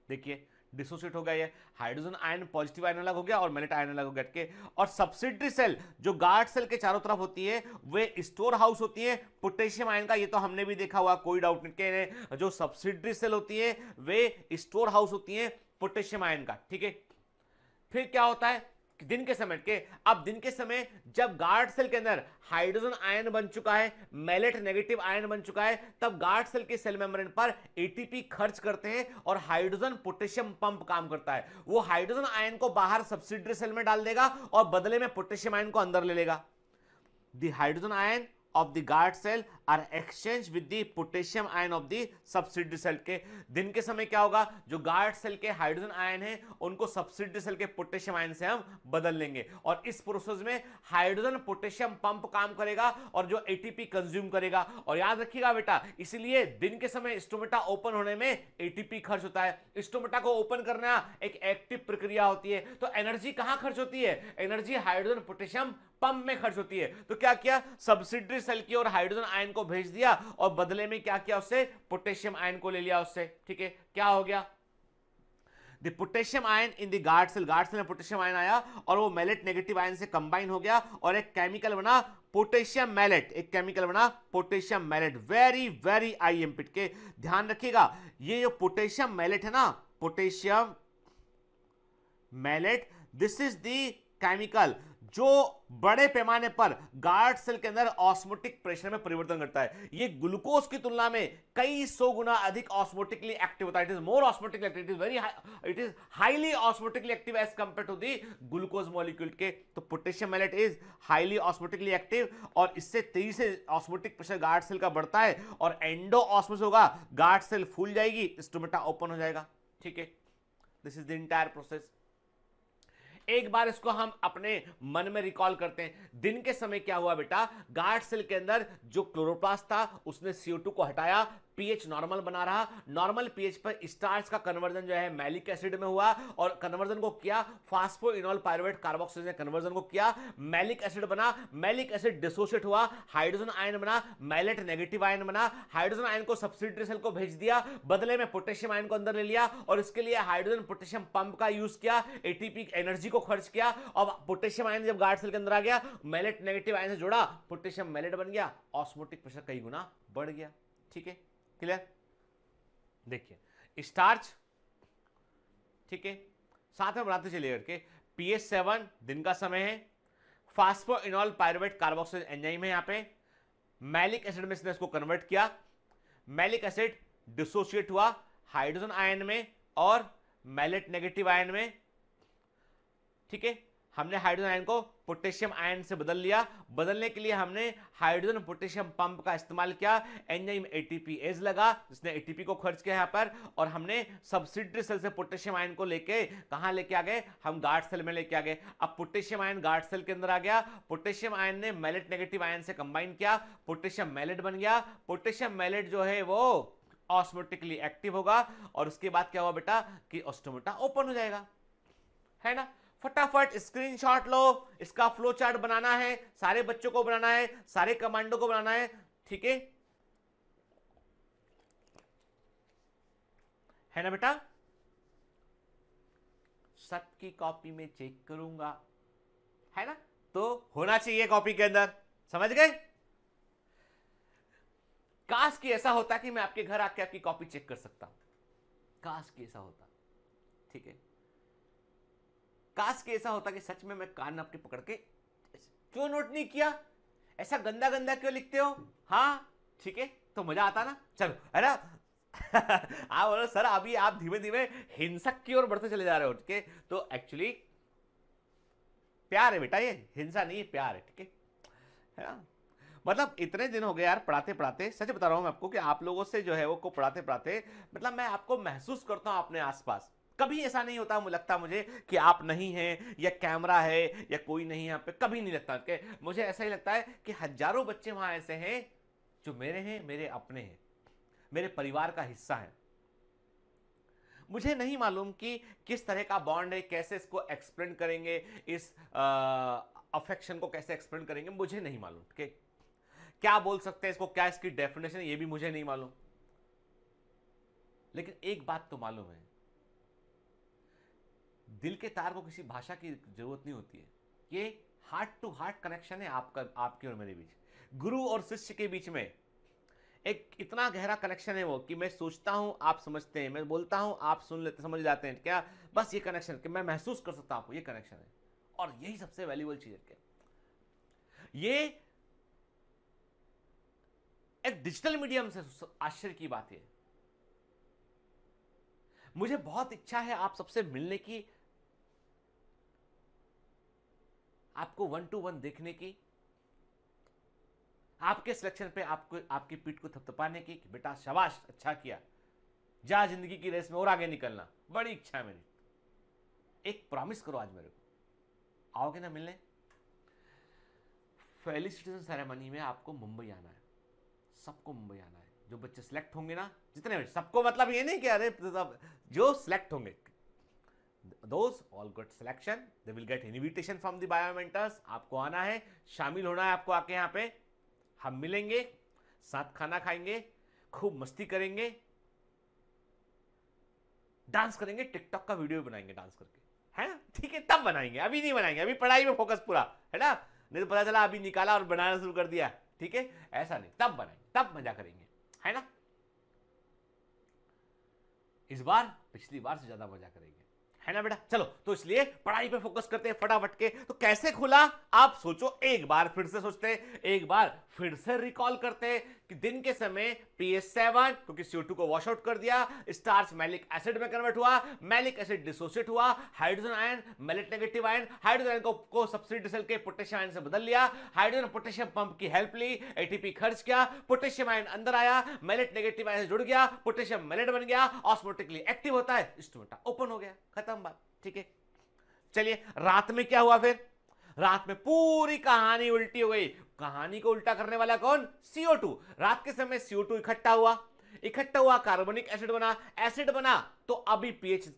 [SPEAKER 1] देखिए डिसोसिएट हो गया ये हाइड्रोजन आयन पॉजिटिव आयन अलग हो गया और मेलेट आयन अलग हो गया के और सब्सिडरी सेल जो गार्ड सेल के चारों तरफ होती है वे स्टोर हाउस होती है पोटेशियम आयन का ये तो हमने भी देखा हुआ कोई डाउट नहीं के जो सब्सिडरी सेल होती है वे स्टोर हाउस होती है पोटेशियम आयन का ठीक है फिर क्या होता है दिन के समय के अब दिन के समय जब गार्ड सेल के अंदर हाइड्रोजन आयन बन चुका है मेलेट नेगेटिव आयन बन चुका है तब गार्ड सेल के सेल मेम्ब्रेन पर एटीपी खर्च करते हैं और हाइड्रोजन पोटेशियम पंप काम करता है वो हाइड्रोजन आयन को बाहर सब्सिडरी सेल में डाल देगा और बदले में पोटेशियम आयन को अंदर ले लेगा the hydrogen ion of the guard cell are exchange with the potassium ion of the subsidy cell के दिन के समय क्या होगा जो गार्ड सेल के हाइड्रोजन आयन है उनको सब्सिडी सेल के पोटेशियम आयन से हम बदल लेंगे और इस प्रोसेस में हाइड्रोजन पोटेशियम पंप काम करेगा और जो एटीपी कंज्यूम करेगा और याद रखिएगा बेटा इसीलिए दिन के समय स्टोमेटा ओपन होने में एटीपी खर्च होता है स्टोमेटा को ओपन करना एक एक्टिव प्रक्रिया होती है तो एनर्जी कहां खर्च होती है एनर्जी हाइड्रोजन पोटेशियम पंप में खर्च होती है तो क्या किया सब्सिडरी सेल की और हाइड्रोजन आयन आयन को भेज दिया और बदले में क्या किया उससे पोटेशियम आयन को ले लिया उससे ठीक है क्या हो गया potassium ion in the guard cell guard cell में पोटेशियम आयन आया और वो मैलेट नेगेटिव आयन से कंबाइन हो गया और एक केमिकल बना पोटेशियम मैलेट एक केमिकल बना potassium malate very very I M पिट के ध्यान रखिएगा ये जो पोटेशियम मैलेट है ना potassium malate this is the chemical जो बड़े पैमाने पर गार्ड सेल के अंदर ऑस्मोटिक प्रेशर में परिवर्तन करता है ये ग्लूकोज की तुलना में कई सौ गुना अधिक ऑस्मोटिकली एक्टिव होता है it is more osmotically active it is very it is highly osmotically active as compare to the glucose molecule के तो potassium malate is highly osmotically active और इससे तेजी से ऑस्मोटिक प्रेशर गार्ड सेल का बढ़ता है और एंडो ऑस्मोस होगा गार्ड सेल फूल जाएगी स्टोमेटा ओपन हो जाएगा ठीक है this is the entire process एक बार इसको हम अपने मन में रिकॉल करते हैं दिन के समय क्या हुआ बेटा गार्ड सेल के अंदर जो क्लोरोप्लास्ट था उसने सीओ को हटाया पीएच नॉर्मल बना रहा नॉर्मल पीएच पर स्टार्च का कन्वर्जन जो है मैलिक एसिड में हुआ और कन्वर्जन को किया फास्फो इनोल पायरुवेट कार्बोक्सिल ने कन्वर्जन को किया मैलिक एसिड बना मैलिक एसिड डिसोशिएट हुआ हाइड्रोजन आयन बना मैलेट नेगेटिव आयन बना हाइड्रोजन आयन को सब्सिडरी सेल को भेज दिया बदले में पोटेशियम आयन को अंदर ले लिया और इसके लिए हाइड्रोजन पोटेशियम पंप का यूज किया एटीपी एनर्जी को खर्च किया और पोटेशियम आयन जब गार्ड सेल के अंदर आ गया मैलेट नेगेटिव आयन से जोड़ा पोटेशियम मैलेट बन गया ऑस्मोटिक प्रेशर कई गुना बढ़ गया ठीक है क्लियर देखिए स्टार्च ठीक है साथ में बढ़ाते चलिए करके पी एस सेवन दिन का समय है phosphoenol pyruvate carboxyl enzyme है यहां पे मैलिक एसिड में इसने इसको कन्वर्ट किया मैलिक एसिड डिसोशिएट हुआ हाइड्रोजन आयन में और मैलेट नेगेटिव आयन में ठीक है हमने हाइड्रोजन आयन को पोटेशियम आयन से बदल लिया बदलने के लिए हमने हाइड्रोजन पोटेशियम पंप का इस्तेमाल किया एंजाइम एटीपीएज लगा जिसने एटीपी को खर्च किया यहाँ पर और हमने सब्सिडरी सेल से पोटेशियम आयन को लेके कहाँ लेके आ गए हम गार्ड सेल में लेके आ गए अब पोटेशियम आयन गार्ड सेल के अंदर आ गया पोटेशियम आयन ने मैलेट नेगेटिव आयन से कंबाइन किया पोटेशियम मैलेट बन गया पोटेशियम मैलेट जो है वो ऑस्मोटिकली एक्टिव होगा और उसके बाद क्या हुआ बेटा कि ऑस्टोमोटा ओपन हो जाएगा है ना फटाफट स्क्रीनशॉट लो इसका फ्लो चार्ट बनाना है सारे बच्चों को बनाना है सारे कमांडो को बनाना है ठीक है है ना बेटा सबकी कॉपी में चेक करूंगा है ना तो होना चाहिए कॉपी के अंदर समझ गए काश की ऐसा होता कि मैं आपके घर आके आपकी कॉपी चेक कर सकता काश की ऐसा होता ठीक है काश के ऐसा होता कि सच में मैं कान अपने पकड़ के क्यों नोट नहीं किया ऐसा गंदा गंदा क्यों लिखते हो हाँ ठीक है तो मजा आता ना चलो ना आप हाँ, बोलो सर अभी आप धीमे धीमे हिंसक की ओर बढ़ते चले जा रहे हो ठीक है तो एक्चुअली प्यार है बेटा ये हिंसा नहीं है प्यार है ठीक है है ना मतलब इतने दिन हो गए यार पढ़ाते पढ़ाते सच बता रहा हूँ मैं आपको कि आप लोगों से जो है वो को पढ़ाते पढ़ाते मतलब मैं आपको महसूस करता हूँ अपने आसपास कभी ऐसा नहीं होता लगता मुझे कि आप नहीं हैं या कैमरा है या कोई नहीं है यहाँ पे कभी नहीं लगता के मुझे ऐसा ही लगता है कि हजारों बच्चे वहाँ ऐसे हैं जो मेरे हैं मेरे अपने हैं मेरे परिवार का हिस्सा हैं मुझे नहीं मालूम कि किस तरह का बॉन्ड है कैसे इसको एक्सप्लेन करेंगे इस अफेक्शन को कैसे एक्सप्लेन करेंगे मुझे नहीं मालूम कि क्या बोल सकते हैं इसको क्या इसकी डेफिनेशन ये भी मुझे नहीं मालूम लेकिन एक बात तो मालूम है दिल के तार को किसी भाषा की जरूरत नहीं होती है ये हार्ट टू हार्ट कनेक्शन है आपका आपके और मेरे बीच गुरु और शिष्य के बीच में एक इतना गहरा कनेक्शन है वो कि मैं सोचता हूँ आप समझते हैं मैं बोलता हूँ आप सुन लेते समझ जाते हैं क्या बस ये कनेक्शन कि मैं महसूस कर सकता हूँ आपको ये कनेक्शन है और यही सबसे वैल्यूबल चीज़ है ये एक डिजिटल मीडियम से आश्चर्य की बात है मुझे बहुत इच्छा है आप सबसे मिलने की आपको वन टू वन देखने की आपके सिलेक्शन पे आपको आपकी पीठ को थपथपाने की कि बेटा शबाश अच्छा किया जा जिंदगी की रेस में और आगे निकलना बड़ी इच्छा है मेरी एक प्रॉमिस करो आज मेरे को आओगे ना मिलने फेलिसिटेशन सेरेमनी में आपको मुंबई आना है सबको मुंबई आना है जो बच्चे सिलेक्ट होंगे ना जितने सबको मतलब ये नहीं कि अरे जो सिलेक्ट होंगे दोस्त all good selection they will get invitation from the Biomentors आपको आना है शामिल होना है आपको आके यहाँ पे हम मिलेंगे साथ खाना खाएंगे खूब मस्ती करेंगे डांस करेंगे टिकटॉक का वीडियो भी बनाएंगे डांस करके है ठीक है तब बनाएंगे अभी नहीं बनाएंगे अभी पढ़ाई में फोकस पूरा है ना नहीं तो पता चला अभी निकाला और बनाना शुरू कर दिया ठीक है ऐसा नहीं तब बनाएंगे तब मजा करेंगे है ना इस बार पिछली बार से ज्यादा मजा करेंगे है ना बेटा चलो तो इसलिए पढ़ाई पे फोकस करते हैं फटाफट के तो कैसे खुला आप सोचो एक बार फिर से सोचते हैं एक बार फिर से रिकॉल करते हैं कि दिन के समय पीएस सेवन क्योंकि सीओ टू को वॉश आउट कर दिया स्टार्स मैलिक एसिड में कन्वर्ट हुआ मैलिक एसिड डिसोसिएट हुआ hydrogen ion malate negative ion hydrogen ion को, को सब्सिडिसल के पोटेशियम आयन से बदल लिया हाइड्रोजन पोटेशियम पंप की हेल्प ली एटीपी खर्च किया पोटेशियम आयन अंदर आया मेलेट नेगेटिव आयन से जुड़ गया पोटेशियम मेलेट बन गया ऑस्मोटिकली एक्टिव होता है स्टोमेटा ओपन हो गया खत्म बात ठीक है चलिए रात में क्या हुआ फिर रात में पूरी कहानी उल्टी हो गई कहानी को उल्टा करने वाला कौन टू रात के समय टू इकट्ठा हुआ इकट्ठा हुआ कार्बोनिक एसिड बना एसिड बना तो अभी पीएच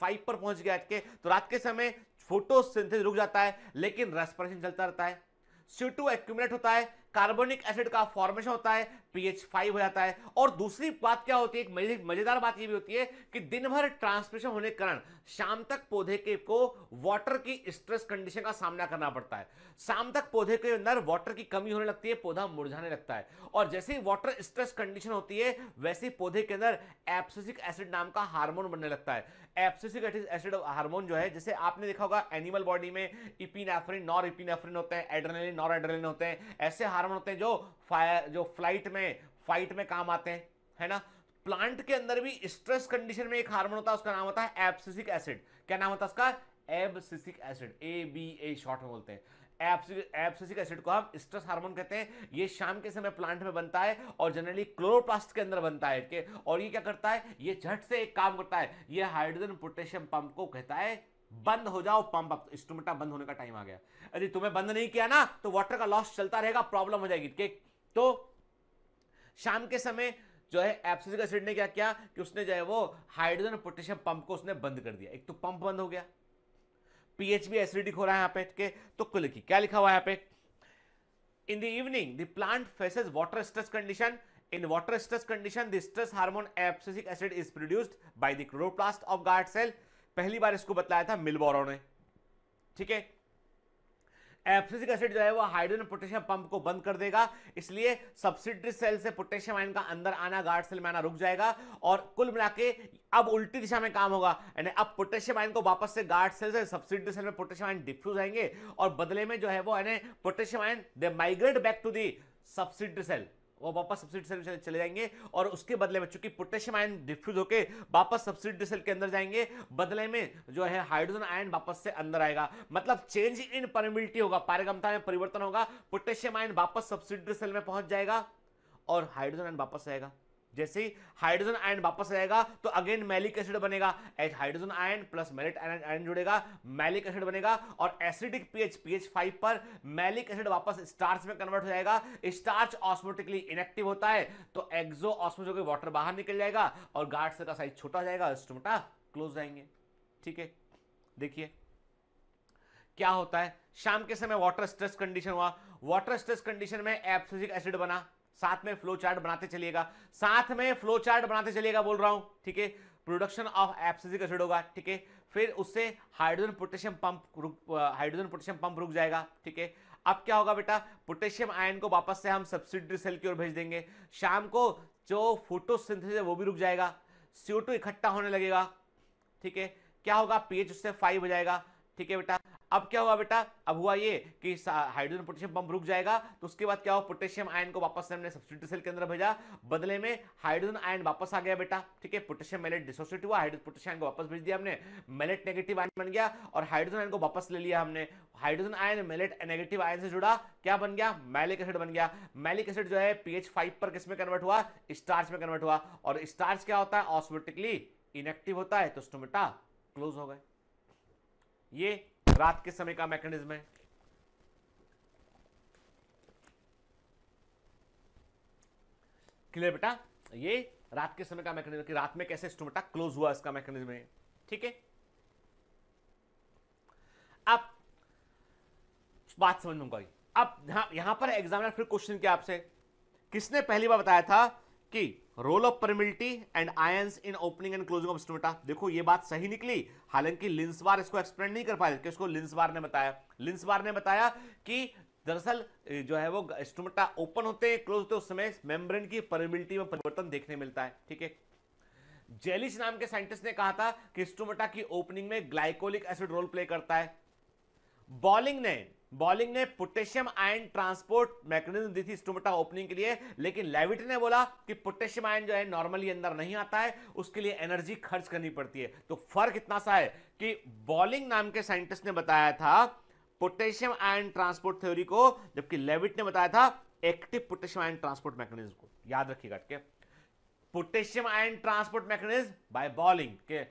[SPEAKER 1] फाइव पर पहुंच गया के तो रात के समय फोटोसिंथेसिस रुक जाता है लेकिन रेस्पिरेशन चलता रहता है टू एक्यूमुलेट होता है कार्बोनिक एसिड का फॉर्मेशन होता है पीएच फाइव हो जाता है और दूसरी बात क्या होती है एक मजेदार बात ये भी होती है कि दिन भर ट्रांसमिशन होने के कारण शाम तक पौधे के को वाटर की स्ट्रेस कंडीशन का सामना करना पड़ता है शाम तक पौधे के अंदर वाटर की कमी होने लगती है पौधा मुरझाने लगता है और जैसे ही वाटर स्ट्रेस कंडीशन होती है वैसे ही पौधे के अंदर एप्सिसिक एसिड नाम का हार्मोन बनने लगता है एप्सिसिक एसिड हार्मोन जो है जैसे आपने देखा होगा एनिमल बॉडी में इपिनेफ्रिन नॉर इपिनेफ्रिन होते हैं एड्रेनलिन नॉर एड्रेनलिन होते हैं ऐसे कारण होते हैं जो फायर जो फ्लाइट में फाइट में काम आते हैं है ना प्लांट के अंदर भी स्ट्रेस कंडीशन में एक हार्मोन होता है उसका नाम होता है एब्सिसिक एसिड क्या नाम होता है उसका abscisic acid A B A short में बोलते हैं एप्सिसिक एसिड को हम स्ट्रेस हार्मोन कहते हैं ये शाम के समय प्लांट में बनता है और जनरली क्लोरोप्लास्ट के अंदर बनता है के और ये क्या करता है ये झट से एक काम करता है ये हाइड्रोजन पोटेशियम पंप को कहता है बंद हो जाओ पंप अप इंस्ट्रूमेंटा बंद होने का टाइम आ गया यदि तुम्हें बंद नहीं किया ना तो वाटर का लॉस चलता रहेगा प्रॉब्लम हो जाएगी के तो शाम के समय जो है एप्सिक एसिड ने क्या किया कि उसने जो है वो हाइड्रोजन पोटेशियम पंप को उसने बंद कर दिया एक तो पंप बंद हो गया पीएच भी एसिडिक हो रहा है यहां पर तो कुल की क्या लिखा हुआ यहां पर in the evening the plant faces water stress condition in water stress condition the stress hormone abscisic acid is produced by the chloroplast of guard cell पहली बार इसको बताया था मिलबोरो ने ठीक है एब्सिसिक एसिड जो है वो हाइड्रोजन पोटेशियम पंप को बंद कर देगा इसलिए सब्सिडरी सेल से पोटेशियम आयन का अंदर आना गार्ड सेल में आना रुक जाएगा और कुल मिला के अब उल्टी दिशा में काम होगा यानी अब पोटेशियम आयन को वापस से गार्ड सेल से सब्सिडरी सेल में पोटेशियम आयन डिफ्यूज आएंगे और बदले में जो है वो यानी potassium ion they migrate back to the subsidiary cell वो वापस सब्सिडी सेल में चले जाएंगे और उसके बदले में चूंकि पोटेशियम आयन डिफ्यूज होकर वापस सब्सिडी सेल के अंदर जाएंगे बदले में जो है हाइड्रोजन आयन वापस से अंदर आएगा मतलब चेंज इन परमिलिटी होगा पारगमता में परिवर्तन होगा पोटेशियम आयन वापस सब्सिडी सेल में पहुंच जाएगा और हाइड्रोजन आयन वापस आएगा जैसे ही हाइड्रोजन आयन वापस आएगा तो अगेन मैलिक एसिड बनेगा H hydrogen ion plus malate ion जुड़ेगा मैलिक एसिड बनेगा और एसिडिक पीएच पीएच फाइव पर मैलिक एसिड वापस स्टार्च में कन्वर्ट हो जाएगा स्टार्च ऑस्मोटिकली इनएक्टिव होता है तो एक्जो ऑस्मोज वाटर बाहर निकल जाएगा और गार्ड से का साइज छोटा हो जाएगा स्टोमटा क्लोज जाएंगे ठीक है देखिए क्या होता है शाम के समय वाटर स्ट्रेस कंडीशन हुआ वाटर स्ट्रेस कंडीशन में एप्सिजिक एसिड बना साथ में फ्लो चार्ट बनाते चलिएगा साथ में फ्लो चार्ट बनाते चलिएगा बोल रहा हूं ठीक है प्रोडक्शन ऑफ एप्सिजिक एसिड होगा ठीक है फिर उससे हाइड्रोजन पोटेशियम पंप रुक हाइड्रोजन पोटेशियम पंप रुक जाएगा ठीक है अब क्या होगा बेटा पोटेशियम आयन को वापस से हम सब्सिडरी सेल की ओर भेज देंगे शाम को जो फोटोसिंथेसिस है वो भी रुक जाएगा सीओ इकट्ठा होने लगेगा ठीक है क्या होगा पीएच उससे फाइव हो जाएगा ठीक है बेटा अब क्या हुआ बेटा अब हुआ ये कि हाइड्रोजन पोटेशियम पंप रुक जाएगा तो उसके बाद क्या हुआ पोटेशियम आयन को वापस से हमने सब्सिट्यूट सेल के अंदर भेजा बदले में हाइड्रोजन आयन वापस आ गया बेटा ठीक है पोटेशियम मेलेट डिसोसिएट हुआ हाइड्रोजन पोटेशियम आयन को वापस भेज दिया हमने मेलेट नेगेटिव आयन बन गया और हाइड्रोजन आयन को वापस ले लिया हमने hydrogen ion malate negative ion से जुड़ा क्या बन गया मैलिक एसिड बन गया मैलिक एसिड जो है पीएच फाइव पर किसमें कन्वर्ट हुआ स्टार्च में कन्वर्ट हुआ और स्टार्च क्या होता है ऑस्मेटिकली इनएक्टिव होता है तो स्टोमेटा क्लोज हो गए ये रात के समय का मैकेनिज्म है क्लियर बेटा ये रात के समय का मैकेनिज्म कि रात में कैसे स्टोमेटा क्लोज हुआ इसका मैकेनिज्म है ठीक है अब बात समझ लूंगा अब यहां, यहां पर एग्जामिनर फिर क्वेश्चन किया आपसे किसने पहली बार बताया था कि role of permeability and ions in opening and closing of stomata देखो ये बात सही निकली हालांकि लिंसवार इसको एक्सप्लेन नहीं कर पाए इसको लिंसवार ने बताया लिंसवार ने बताया कि दरअसल जो है वो स्टोमेटा ओपन होते हैं क्लोज होते उस समय मेम्ब्रेन की परमिलिटी में परिवर्तन देखने मिलता है ठीक है जेलिश नाम के साइंटिस्ट ने कहा था कि स्टोमेटा की ओपनिंग में ग्लाइकोलिक एसिड रोल प्ले करता है बॉलिंग ने बॉलिंग ने पोटेशियम आयन ट्रांसपोर्ट मैकेनिज्म दी थी स्टोमेटा ओपनिंग के लिए लेकिन लेविट ने बोला कि पोटेशियम आयन जो है नॉर्मली अंदर नहीं आता है उसके लिए एनर्जी खर्च करनी पड़ती है तो फर्क इतना सा है कि बॉलिंग नाम के साइंटिस्ट ने बताया था पोटेशियम आयन ट्रांसपोर्ट थ्योरी को जबकि लेविट ने बताया था active potassium ion transport mechanism को याद रखिएगा ठीक है potassium ion transport mechanism by Bowling के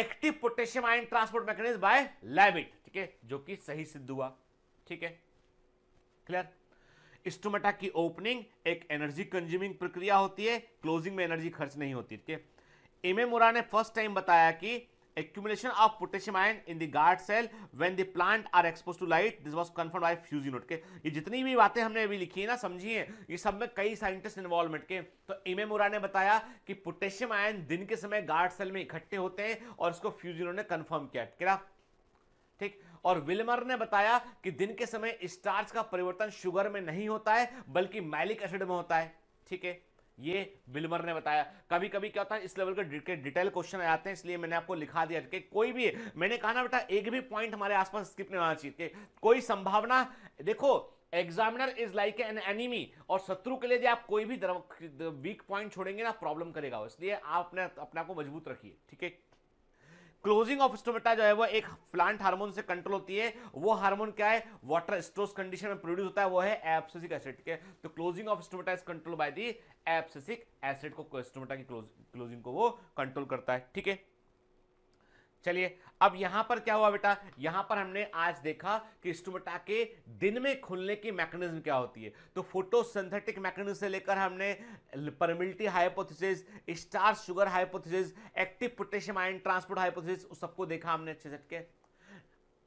[SPEAKER 1] active potassium ion transport mechanism by Levitt ठीक है जो कि सही सिद्ध हुआ ठीक है क्लियर स्टोमेटा की ओपनिंग एक एनर्जी कंज्यूमिंग प्रक्रिया होती है क्लोजिंग में एनर्जी खर्च नहीं होती ठीक है एम एमोरा ने फर्स्ट टाइम बताया कि accumulation of potassium ion in in guard cell when the plant are are to light this was confirmed by Fuji note के ये जितनी भी बातें हमने अभी लिखी है ना समझी है ये सब में कई साइंटिस्ट इन्वॉल्वमेंट के तो इमेमोरा ने बताया कि पोटेशियम आयन दिन के समय गार्ड सेल में इकट्ठे होते हैं और इसको फ्यूजी ने कन्फर्म किया ठीक है और विलमर ने बताया कि दिन के समय स्टार्च का परिवर्तन शुगर में नहीं होता है बल्कि मैलिक एसिड में होता है ठीक है ये विलमर ने बताया कभी कभी क्या होता है इस लेवल के डिटेल क्वेश्चन आ जाते हैं इसलिए मैंने आपको लिखा दिया कि कोई भी मैंने कहा ना बेटा एक भी पॉइंट हमारे आसपास स्किप नहीं होना चाहिए कोई संभावना देखो examiner is like an enemy और शत्रु के लिए आप कोई भी वीक पॉइंट छोड़ेंगे ना प्रॉब्लम करेगा इसलिए आप अपने अपने को मजबूत रखिए ठीक है क्लोजिंग ऑफ स्टोमेटा जो है वो एक प्लांट हार्मोन से कंट्रोल होती है वो हार्मोन क्या है वाटर स्ट्रोस कंडीशन में प्रोड्यूस होता है वो है एप्सिक एसिड के तो closing of stomata is control by the abscisic acid को स्टोमेटा की क्लोजिंग को वो कंट्रोल करता है ठीक है चलिए अब यहां पर क्या हुआ बेटा यहां पर हमने आज देखा कि स्टोमेटा के दिन में खुलने की मैकेनिज्म क्या होती है तो फोटोसिंथेटिक मैकेनिज्म से लेकर हमने permeability hypothesis starch sugar hypothesis active potassium ion transport hypothesis उस सबको देखा हमने अच्छे से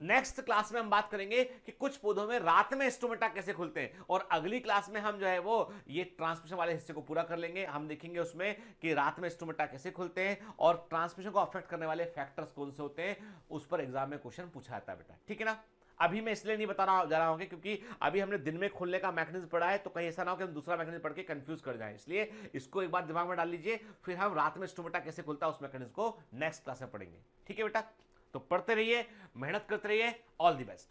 [SPEAKER 1] नेक्स्ट क्लास में हम बात करेंगे कि कुछ पौधों में रात में स्टोमेटा कैसे खुलते हैं और अगली क्लास में हम जो है वो ये ट्रांसमिशन वाले हिस्से को पूरा कर लेंगे हम देखेंगे उसमें कि रात में स्टोमेटा कैसे खुलते हैं और ट्रांसमिशन को अफेक्ट करने वाले फैक्टर्स कौन से होते हैं उस पर एग्जाम में क्वेश्चन पूछा जाता है बेटा ठीक है ना अभी मैं इसलिए नहीं बता रहा जा रहा हूँ क्योंकि अभी हमने दिन में खुलने का मैकेनिज्म पढ़ा है तो कहीं ऐसा ना हो कि हम दूसरा मैकेनिज्म पढ़ के कंफ्यूज कर जाएं इसलिए इसको एक बार दिमाग में डाल लीजिए फिर हम रात में स्टोमेटा कैसे खुलता है उस मैकेनिज्म को नेक्स्ट क्लास में पढ़ेंगे ठीक है बेटा तो पढ़ते रहिए मेहनत करते रहिए ऑल द बेस्ट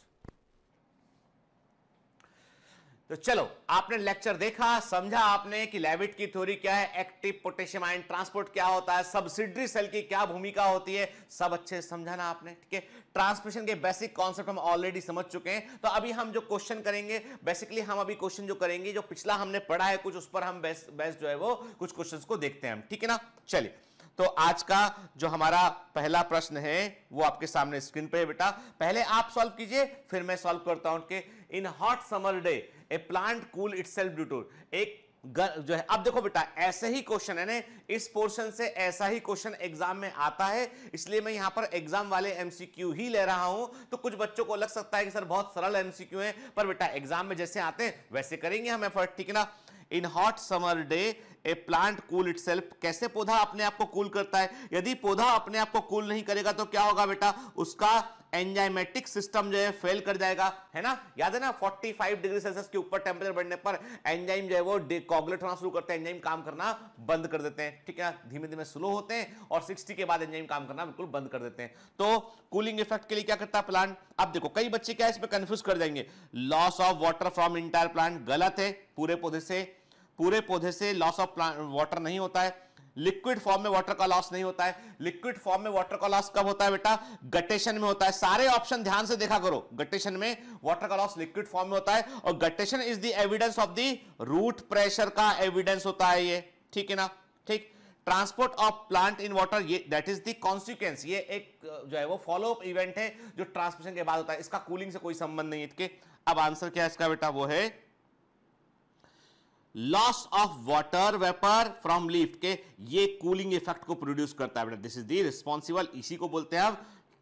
[SPEAKER 1] तो चलो आपने लेक्चर देखा समझा आपने कि लेविट की थ्योरी क्या है एक्टिव पोटेशियम आयन ट्रांसपोर्ट क्या होता है सब्सिडरी सेल की क्या भूमिका होती है सब अच्छे से समझाना आपने ठीक है ट्रांसमिशन के बेसिक कॉन्सेप्ट हम ऑलरेडी समझ चुके हैं तो अभी हम जो क्वेश्चन करेंगे बेसिकली हम अभी क्वेश्चन जो करेंगे जो पिछला हमने पढ़ा है कुछ उस पर हम बेस्ट बेस्ट जो है वो कुछ क्वेश्चन को देखते हैं हम ठीक है ना चलिए तो आज का जो हमारा पहला प्रश्न है वो आपके सामने स्क्रीन पर है बेटा पहले आप सॉल्व कीजिए फिर मैं सॉल्व करता हूं कि in hot summer day a plant cool itself due एक जो है अब देखो बेटा ऐसे ही क्वेश्चन है ना इस पोर्शन से ऐसा ही क्वेश्चन एग्जाम में आता है इसलिए मैं यहां पर एग्जाम वाले एमसीक्यू ही ले रहा हूं तो कुछ बच्चों को लग सकता है कि सर बहुत सरल एमसीक्यू है पर बेटा एग्जाम में जैसे आते हैं वैसे करेंगे हम एफर्ट ठीक है ना in hot summer day a plant cool it कैसे पौधा अपने आप को कूल करता है यदि पौधा अपने आप को कूल नहीं करेगा तो क्या होगा बेटा उसका एंजाइमेटिक सिस्टम जो है फेल कर जाएगा है ना याद है ना 45 डिग्री सेल्सियस के ऊपर टेम्परेचर बढ़ने पर एंजाइम जो है वो डिकॉगलेट होना शुरू करते हैं एंजाइम काम करना बंद कर देते हैं ठीक है धीमे धीमे स्लो होते हैं और 60 के बाद एंजाइम काम करना बिल्कुल बंद कर देते हैं तो कूलिंग इफेक्ट के लिए क्या करता है प्लांट अब देखो कई बच्चे क्या इसमें कंफ्यूज कर जाएंगे loss of water from entire plant गलत है पूरे पौधे से पूरे पौधे से लॉस ऑफ वाटर नहीं होता है लिक्विड फॉर्म में वाटर का लॉस नहीं होता है लिक्विड फॉर्म में वाटर का लॉस कब होता है बेटा गटेशन में होता है सारे ऑप्शन ध्यान से देखा करो गटेशन में वाटर का लॉस लिक्विड फॉर्म में होता है और guttation is the evidence of the root pressure का एविडेंस होता है ये ठीक है ना ठीक transport of plant in water ये दैट इज द कॉन्सिक्वेंस ये एक जो है वो फॉलो अप इवेंट है जो ट्रांसमिशन के बाद होता है इसका कूलिंग से कोई संबंध नहीं है इसके अब आंसर क्या है इसका बेटा वो है loss of water vapour from leaf के ये कूलिंग इफेक्ट को प्रोड्यूस करता है दिस इज दी रिस्पॉन्सिबल इसी को बोलते हैं हम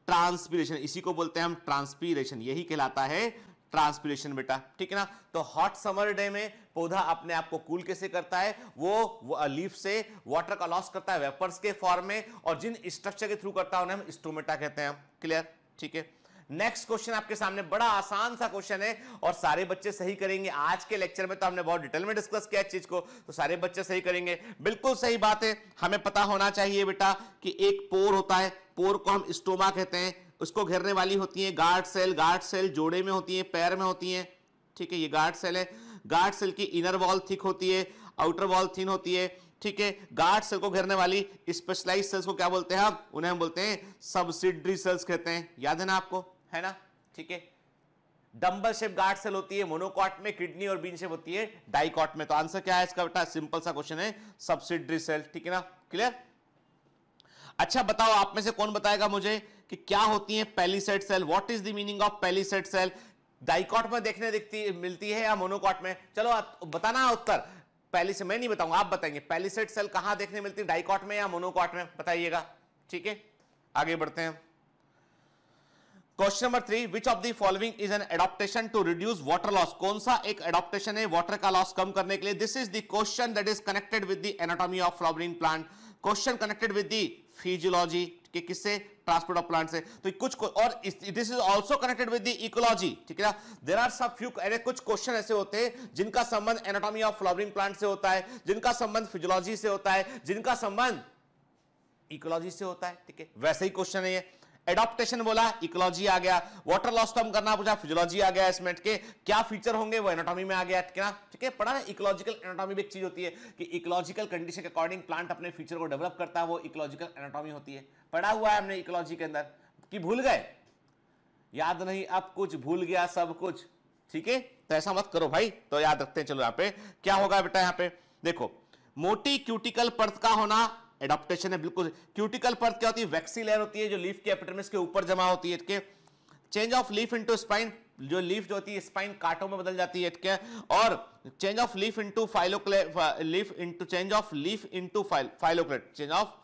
[SPEAKER 1] ट्रांसपीरेशन इसी को बोलते हैं हम ट्रांसपीरेशन यही कहलाता है ट्रांसपीरेशन बेटा ठीक है ना तो हॉट समर डे में पौधा अपने आप को कूल कैसे करता है वो, वो लीफ uh, से वाटर का लॉस करता है वेपर्स के फॉर्म में और जिन स्ट्रक्चर के थ्रू करता है उन्हें हम स्टोमेटा कहते हैं क्लियर ठीक है नेक्स्ट क्वेश्चन आपके सामने बड़ा आसान सा क्वेश्चन है और सारे बच्चे सही करेंगे आज के लेक्चर में तो हमने बहुत डिटेल में डिस्कस किया इस चीज को तो सारे बच्चे सही करेंगे बिल्कुल सही बात है हमें पता होना चाहिए बेटा कि एक पोर होता है पोर को हम स्टोमा कहते हैं उसको घेरने वाली होती है गार्ड सेल गार्ड सेल जोड़े में होती है पैर में होती है ठीक है ये गार्ड सेल है गार्ड सेल की इनर वॉल थिक होती है आउटर वॉल थिन होती है ठीक है गार्ड सेल को घेरने वाली स्पेशलाइज सेल्स को क्या बोलते हैं हम उन्हें हम बोलते हैं सबसिडरी सेल्स कहते हैं याद है ना आपको है ना ठीक है डम्बल शेप गार्ड सेल होती है मोनोकॉट में किडनी और बीन शेप होती है डाइकॉट में तो आंसर क्या है इसका बेटा सिंपल सा क्वेश्चन है सब्सिडरी सेल ठीक है ना क्लियर अच्छा बताओ आप में से कौन बताएगा मुझे कि क्या होती है palisade cell what is the meaning of palisade cell dicot में देखने दिखती मिलती है या मोनोकॉट में चलो बताना उत्तर पहले से मैं नहीं बताऊंगा आप बताएंगे पेलीसेट सेल कहां देखने मिलती है डाइकॉट में या मोनोकॉट में बताइएगा ठीक है आगे बढ़ते हैं question number three which of the following is an adaptation to reduce water loss कौन सा एक एडोप्टेशन है वाटर का लॉस कम करने के लिए this is the question that is connected with the anatomy of flowering plant question connected with the physiology के किससे ट्रांसपोर्ट ऑफ प्लांट से तो कुछ और this is also connected with the ecology ठीक है ना देर आर सब फ्यू अरे कुछ क्वेश्चन ऐसे होते हैं जिनका संबंध एनाटॉमी ऑफ फ्लावरिंग प्लांट से होता है जिनका संबंध फिजियोलॉजी से होता है जिनका संबंध इकोलॉजी से होता है ठीक है वैसे ही क्वेश्चन है ये एडोप्टेशन बोला इकोलॉजी आ गया वाटर लॉस तो हम करना पूछा फिजोलॉजी आ गया इसमें के क्या फीचर होंगे वो एनाटॉमी में आ गया ठीक है ठीक है पढ़ा ना इकोलॉजिकल एनाटॉमी भी एक चीज होती है कि इकोलॉजिकल कंडीशन के अकॉर्डिंग प्लांट अपने फीचर को डेवलप करता है वो इकोलॉजिकल एनाटॉमी होती है पढ़ा हुआ है हमने इकोलॉजी के अंदर कि भूल गए याद नहीं अब कुछ भूल गया सब कुछ ठीक है तो ऐसा मत करो भाई तो याद रखते हैं चलो यहां पे क्या होगा बेटा यहां पे देखो मोटी क्यूटिकल पर्त का होना एडोप्टेशन है बिल्कुल क्यूटिकल पर्थ क्या होती है वैक्सी लेयर होती है जो लीफ के एपिटमिस के ऊपर जमा होती है के change of leaf into spine जो लीफ जो होती है स्पाइन कांटों में बदल जाती है के और change of leaf into phylloclade leaf into change of leaf into phylloclade change of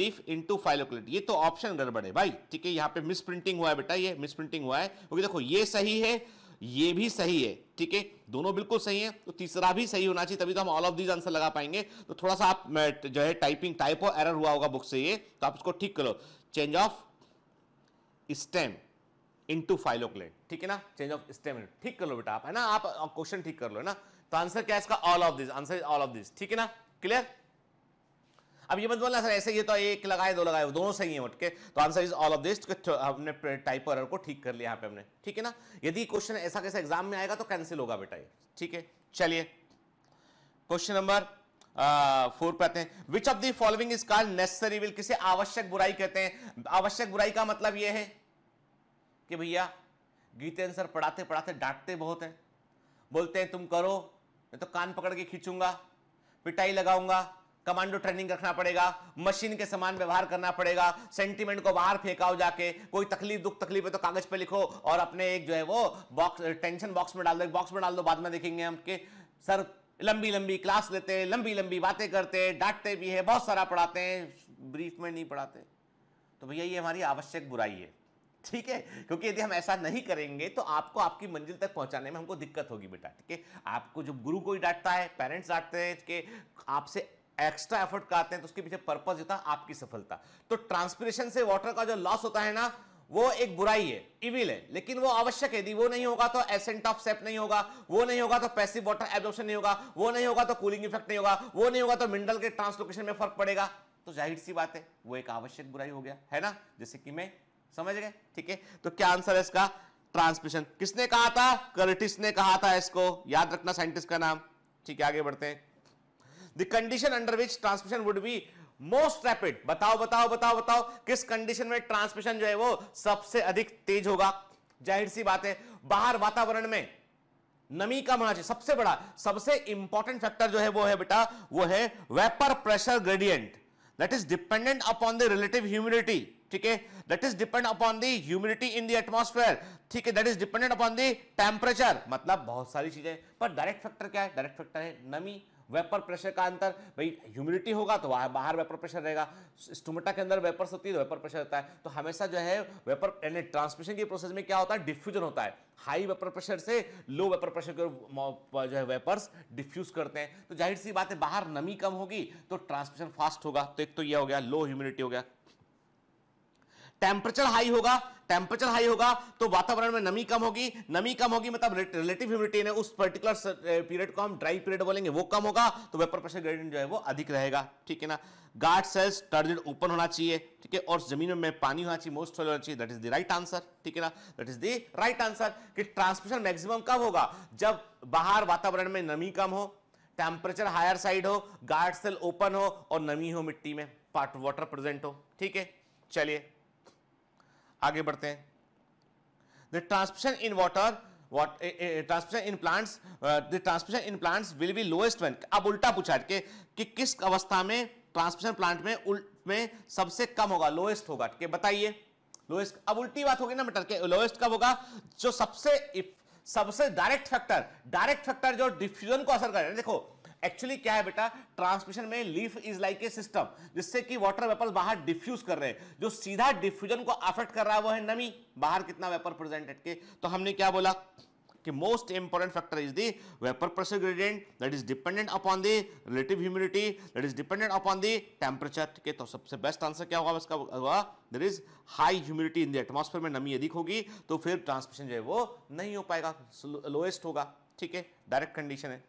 [SPEAKER 1] leaf into phylloclade ये तो ऑप्शन गड़बड़ है भाई ठीक है यहां पे मिसप्रिंटिंग हुआ है बेटा ये मिसप्रिंटिंग हुआ है क्योंकि देखो ये सही है ये भी सही है ठीक है दोनों बिल्कुल सही है तो तीसरा भी सही होना चाहिए तभी तो हम ऑल ऑफ दीज आंसर लगा पाएंगे तो थोड़ा सा आप जो है टाइपिंग टाइप और एरर हुआ होगा बुक से ये तो आप उसको ठीक करो change of stem into phylloclade ठीक है ना चेंज ऑफ स्टेम ठीक कर लो बेटा आप है ना आप क्वेश्चन ठीक कर लो है ना तो आंसर क्या है इसका all of this answer all of this ठीक है ना क्लियर अब ये मत बोलना सर ऐसे ये तो एक लगाए दो लगाए दोनों सही है उठ के तो answer is all of this हमने टाइप एरर को ठीक कर लिया यहाँ पे हमने ठीक है ना यदि क्वेश्चन ऐसा कैसे एग्जाम में आएगा तो कैंसिल होगा बेटा ये ठीक है चलिए क्वेश्चन नंबर फोर पे आते हैं which of the following is called necessary evil किसे आवश्यक बुराई कहते हैं आवश्यक बुराई का मतलब यह है कि भैया गीते आंसर पढ़ाते पढ़ाते डांटते बहुत हैं बोलते हैं तुम करो मैं तो कान पकड़ के खींचूंगा पिटाई लगाऊंगा कमांडो ट्रेनिंग रखना पड़ेगा मशीन के समान व्यवहार करना पड़ेगा सेंटीमेंट को बाहर फेंकाओ जाके कोई तकलीफ दुख तकलीफ है तो कागज पे लिखो और अपने एक जो है वो बॉक्स टेंशन बॉक्स में डाल दो बॉक्स में डाल दो बाद में देखेंगे हम के सर लंबी लंबी क्लास लेते हैं लंबी लंबी बातें करते हैं डांटते भी है बहुत सारा पढ़ाते हैं ब्रीफ में नहीं पढ़ाते तो भैया ये हमारी आवश्यक बुराई है ठीक है क्योंकि यदि हम ऐसा नहीं करेंगे तो आपको आपकी मंजिल तक पहुंचाने में हमको दिक्कत होगी बेटा ठीक है आपको जो गुरु कोई डांटता है पेरेंट्स डांटते हैं कि आपसे एक्स्ट्रा एफर्ट कराते हैं तो उसके पीछे पर्पज होता है आपकी सफलता तो ट्रांसपिरेशन से वाटर का जो लॉस होता है ना वो एक बुराई है इविल है लेकिन वो आवश्यक है यदि वो नहीं होगा तो एसेंट ऑफ सेप नहीं होगा वो नहीं होगा तो पैसिव वाटर एब्जॉर्प्शन नहीं होगा वो नहीं होगा तो कूलिंग इफेक्ट नहीं होगा वो नहीं होगा तो मिनरल के ट्रांसलोकेशन में फर्क पड़ेगा तो जाहिर सी बात है वो एक आवश्यक बुराई हो गया है ना जैसे कि मैं समझ गए ठीक है तो क्या आंसर है इसका ट्रांसमिशन किसने कहा था कर्टिस ने कहा था इसको याद रखना साइंटिस्ट का नाम ठीक है आगे बढ़ते हैं the condition under which transmission would be most rapid बताओ बताओ बताओ बताओ किस कंडीशन में ट्रांसमिशन जो है वो सबसे अधिक तेज होगा जाहिर सी बात है बाहर वातावरण में नमी का होना चाहिए सबसे बड़ा सबसे इंपॉर्टेंट फैक्टर जो है वो है बेटा वो है vapour pressure gradient that is dependent upon the relative humidity ठीक है that is depend upon the humidity in the atmosphere ठीक है that is dependent upon the temperature मतलब बहुत सारी चीजें पर डायरेक्ट फैक्टर क्या है डायरेक्ट फैक्टर है नमी वेपर प्रेशर का अंतर भाई ह्यूमिडिटी होगा तो वहाँ बाहर वेपर प्रेशर रहेगा स्टोमेटा के अंदर वेपर्स होती है तो वेपर प्रेशर रहता है तो हमेशा जो है वेपर यानी ट्रांसमिशन की प्रोसेस में क्या होता है डिफ्यूजन होता है हाई वेपर प्रेशर से लो वेपर प्रेशर के जो है वेपर्स डिफ्यूज करते हैं तो जाहिर सी बात है बाहर नमी कम होगी तो ट्रांसमिशन फास्ट होगा तो एक तो यह हो गया लो ह्यूमिडिटी हो गया टेम्परेचर हाई होगा टेम्परेचर हाई होगा तो वातावरण में नमी कम होगी नमी कम होगी मतलब रिलेटिव ह्यूमिडिटी ने उस पर्टिकुलर पीरियड को हम ड्राई पीरियड बोलेंगे वो कम होगा तो वेपर प्रेशर ग्रेडियंट जो है वो अधिक रहेगा ठीक है ना गार्ड सेल्स टर्जेड ओपन होना चाहिए ठीक है और जमीन में पानी होना चाहिए मोस्ट होना चाहिए that is the right answer ठीक है ना that is the right answer कि ट्रांसमिशन मैक्सिमम कब होगा जब बाहर वातावरण में नमी कम हो टेम्परेचर हायर साइड हो गार्ड सेल ओपन हो और नमी हो मिट्टी में पार्ट वाटर प्रेजेंट हो ठीक है चलिए आगे बढ़ते हैं the transmission in water transmission in plants the transmission in plants will be lowest one अब उल्टा पूछा के कि किस अवस्था में ट्रांसमिशन प्लांट में उल में सबसे कम होगा लोएस्ट होगा ठीक है बताइए लोएस्ट अब उल्टी बात होगी ना मटर के लोएस्ट कब होगा जो सबसे सबसे डायरेक्ट फैक्टर डायरेक्ट फैक्टर जो डिफ्यूजन को असर कर रहे हैं देखो एक्चुअली क्या है बेटा ट्रांसमिशन में leaf is like a system जिससे कि वाटर वेपर बाहर डिफ्यूज कर रहे हैं जो सीधा डिफ्यूजन को अफेक्ट कर रहा है वो है नमी बाहर कितना वेपर प्रेजेंट के तो हमने क्या बोला कि most important factor is the vapour pressure gradient that is dependent upon the relative humidity that is dependent upon the temperature ठीक है तो सबसे बेस्ट आंसर क्या होगा इसका होगा there is high humidity in the atmosphere में नमी अधिक होगी तो फिर ट्रांसमिशन जो है वो नहीं हो पाएगा लोएस्ट होगा ठीक है डायरेक्ट कंडीशन है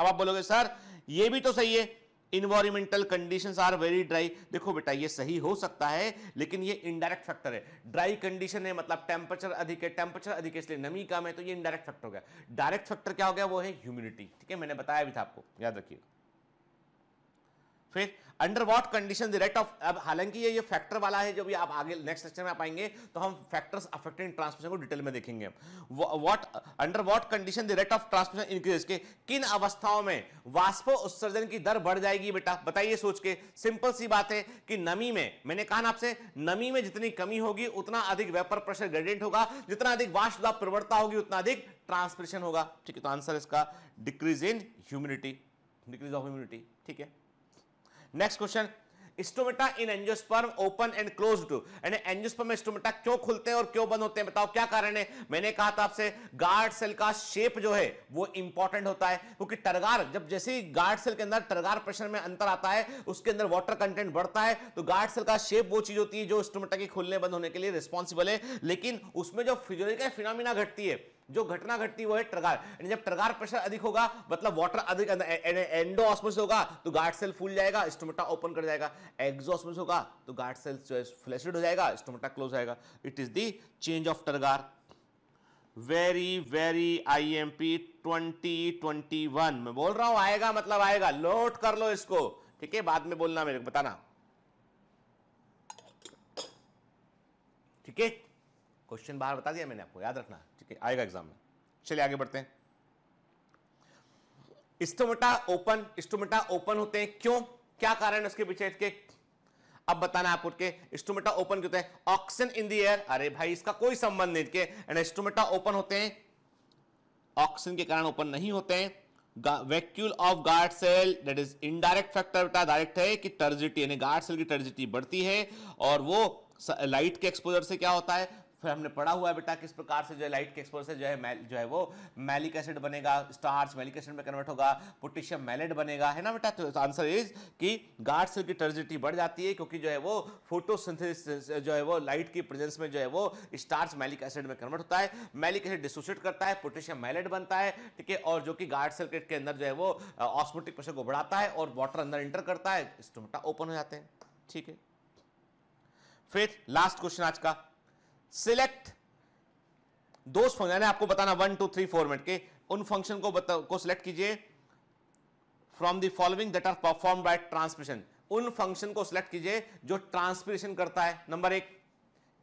[SPEAKER 1] अब आप बोलोगे सर ये भी तो सही है environmental conditions are very dry देखो बेटा ये सही हो सकता है लेकिन ये इनडायरेक्ट फैक्टर है ड्राई कंडीशन है मतलब टेम्परेचर अधिक है टेम्परेचर अधिक है इसलिए नमी कम है तो ये इनडायरेक्ट फैक्टर हो गया डायरेक्ट फैक्टर क्या हो गया वो है ह्यूमिडिटी ठीक है मैंने बताया भी था आपको याद रखिएगा फिर under what condition the rate of अब हालांकि ये ये फैक्टर वाला है जब ये आप आगे नेक्स्ट सेक्शन में आप आएंगे तो हम फैक्टर्स अफेक्टिंग ट्रांसमिशन को डिटेल में देखेंगे what under what condition the rate of transmission increase के किन अवस्थाओं में वाष्प उत्सर्जन की दर बढ़ जाएगी बेटा बताइए सोच के सिंपल सी बात है कि नमी में मैंने कहा ना आपसे नमी में जितनी कमी होगी उतना अधिक वेपर प्रेशर ग्रेडियंट होगा जितना अधिक वाष्प दाब प्रवणता होगी उतना अधिक ट्रांसमिशन होगा ठीक है तो आंसर इसका decrease in humidity decrease of humidity ठीक है next question stomata in angiosperm open and close and angiosperm stomata क्यों खुलते हैं और क्यों बंद होते हैं बताओ क्या कारण है मैंने कहा था आपसे गार्ड सेल का शेप जो है वो इंपॉर्टेंट होता है क्योंकि टरगार जब जैसे ही गार्ड सेल के अंदर टरगार प्रेशर में अंतर आता है उसके अंदर वाटर कंटेंट बढ़ता है तो गार्ड सेल का शेप वो चीज होती है जो स्टोमेटा के खुलने बंद होने के लिए रिस्पॉन्सिबल है लेकिन उसमें जो फिजोलॉजिकल फिनोमिना घटती है जो घटना घटती वो है ट्रगार जब ट्रगार प्रेशर अधिक होगा मतलब वाटर अधिक एंडो ऑस्मोसिस होगा तो गार्ड सेल फूल जाएगा स्टोमेटा ओपन कर जाएगा एग्जोस्मोसिस होगा तो गार्ड सेल जो है फ्लैसिड हो जाएगा स्टोमेटा क्लोज जाएगा it is the change of turgor very very I M P twenty twenty one मैं बोल रहा हूं आएगा मतलब आएगा नोट कर लो इसको ठीक है बाद में बोलना मेरे को बताना ठीक है क्वेश्चन बाहर बता दिया मैंने आपको याद रखना ठीक है आएगा एग्जाम में चलिए आगे बढ़ते हैं स्टोमेटा ओपन स्टोमेटा ओपन होते हैं क्यों क्या कारण है उसके पीछे इसके अब बताना आपको के स्टोमेटा ओपन क्यों होते हैं ऑक्सीजन इन दी एयर अरे भाई इसका कोई संबंध नहीं के एंड स्टोमेटा ओपन होते हैं ऑक्सीजन के कारण ओपन नहीं होते हैं vacuole of guard cell that is indirect factor बेटा डायरेक्ट है कि टर्जिटी यानी गार्ड सेल की टर्जिटी बढ़ती है और वो लाइट के एक्सपोजर से क्या होता है फिर हमने पढ़ा हुआ है बेटा किस प्रकार से जो है लाइट के एक्सपोजर से जो है मैल जो है वो मैलिक एसिड बनेगा स्टार्च मैलिक एसिड में कन्वर्ट होगा पोटेशियम मैलेट बनेगा है ना बेटा तो आंसर इज कि गार्ड सेल की टर्जिटी बढ़ जाती है क्योंकि जो है वो फोटोसिंथेसिस जो है वो लाइट की प्रेजेंस में जो है वो स्टार्च मैलिक एसिड में कन्वर्ट होता है मैलिक एसिड डिसोशिएट करता है पोटेशियम मैलेट बनता है ठीक है और जो कि गार्ड सेल के अंदर जो है वो ऑस्मोटिक प्रेशर को बढ़ाता है और वाटर अंदर इंटर करता है तो स्टोमेटा ओपन हो जाते हैं ठीक है फिर लास्ट क्वेश्चन आज का सिलेक्ट दोस्त फंक्शन आपको बताना वन टू थ्री फॉर्मेट के उन फंक्शन को बता, को सिलेक्ट कीजिए from the following that are perform by transmission उन फंक्शन को सिलेक्ट कीजिए जो ट्रांसमिशन करता है नंबर एक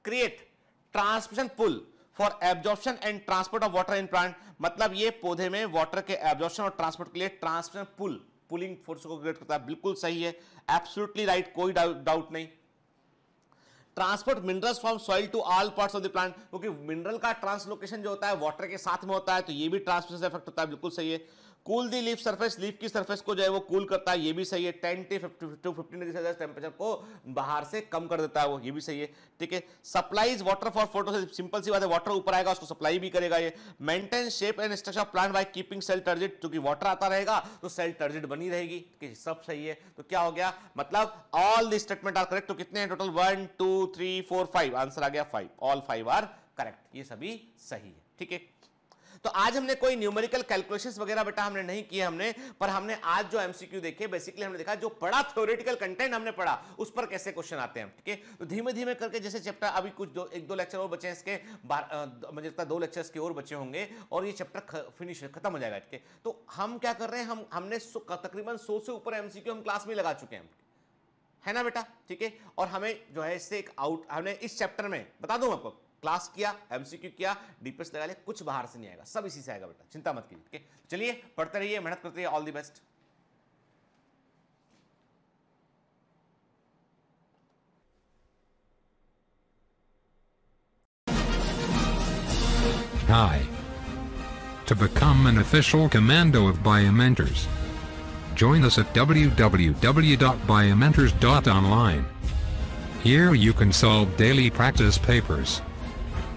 [SPEAKER 1] create transmission pull for absorption and transport of water in plant मतलब ये पौधे में वाटर के एब्जॉर्प्शन और ट्रांसपोर्ट के लिए ट्रांसमिशन पुल पुलिंग फोर्स को क्रिएट करता है बिल्कुल सही है एब्सोल्युटली राइट right, कोई डाउट नहीं transport minerals from soil to all parts of the plant क्योंकि मिनरल का ट्रांसलोकेशन जो होता है वाटर के साथ में होता है तो ये भी ट्रांसमिशन इफेक्ट होता है बिल्कुल सही है cool the leaf surface leaf की सरफेस को जो है वो कूल करता है ये भी सही है टेन टी fifty to fifteen degree Celsius temperature को बाहर से कम कर देता है वो ये भी सही है ठीक है supplies water for photo simple सी बात है वाटर ऊपर आएगा उसको सप्लाई भी करेगा ये maintain shape and structure plant by keeping cell turgid क्योंकि वाटर आता रहेगा तो सेल टर्जिट बनी रहेगी सब सही है तो क्या हो गया मतलब all the statement are correct तो कितने हैं total one two three four five answer आ गया five all five are correct ये सभी सही है ठीक है तो आज हमने कोई न्यूमेरिकल कैलकुलेशन वगैरह बेटा हमने नहीं किए हमने पर हमने आज जो एमसीक्यू देखे बेसिकली हमने देखा जो पढ़ा थ्योरेटिकल कंटेंट हमने पढ़ा उस पर कैसे क्वेश्चन आते हैं ठीक है तो धीमे धीमे करके जैसे चैप्टर अभी कुछ दो एक दो लेक्चर और बचे हैं इसके मुझे लगता है दो लेक्चर्स के और बचे होंगे और ये चैप्टर फिनिश खत्म हो जाएगा ठीक है तो हम क्या कर रहे हैं हम हमने तकरीबन सौ से ऊपर एमसीक्यू हम क्लास में लगा चुके हैं है ना बेटा ठीक है और हमें जो है इससे एक आउट हमने इस चैप्टर में बता दूं आपको क्लास किया एमसीक्यू किया डीपीएस लगा लिया कुछ बाहर से नहीं आएगा सब इसी से आएगा बेटा चिंता मत कीजिए चलिए पढ़ते रहिए मेहनत करते रहिए all the best Hi. To become an official commando of Biomentors, join us at www.biomentors.online. Here you can solve daily practice papers,